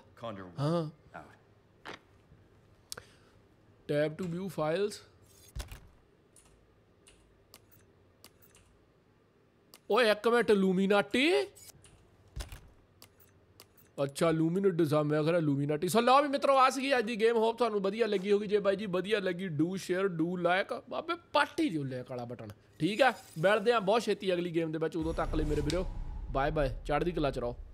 ਹਾਂ ਟੈਬ ਟੂ ਵਿਊ ਫਾਈਲਸ ਓਏ ਇੱਕ ਮਿੰਟ ਲੂਮੀਨਾਟੀ ਅੱਛਾ ਲੂਮੀਨਟ ਡਿਜ਼ਾਮ ਮੈਂ ਖਰਾ ਲੂਮੀਨਾਟੀ ਸੋ ਲਓ ਵੀ ਮਿੱਤਰੋ ਆ ਸੀਗੀ ਅੱਜ ਦੀ ਗੇਮ ਹੋਪ ਤੁਹਾਨੂੰ ਵਧੀਆ ਲੱਗੀ ਹੋਗੀ ਜੇ ਬਾਈ ਜੀ ਵਧੀਆ ਲੱਗੀ ਡੂ ਸ਼ੇਅਰ ਡੂ ਲਾਇਕ ਬਾਬੇ ਪਾਟੀ ਦਿਓ ਲੈ ਕਾਲਾ ਬਟਨ ਠੀਕ ਆ ਮਿਲਦੇ ਆ ਬਹੁਤ ਛੇਤੀ ਅਗਲੀ ਗੇਮ ਦੇ ਵਿੱਚ ਉਦੋਂ ਤੱਕ ਲਈ ਮੇਰੇ ਵੀਰੋ ਬਾਏ ਬਾਏ ਚੜ੍ਹਦੀ ਕਲਾ ਚ ਰਹੋ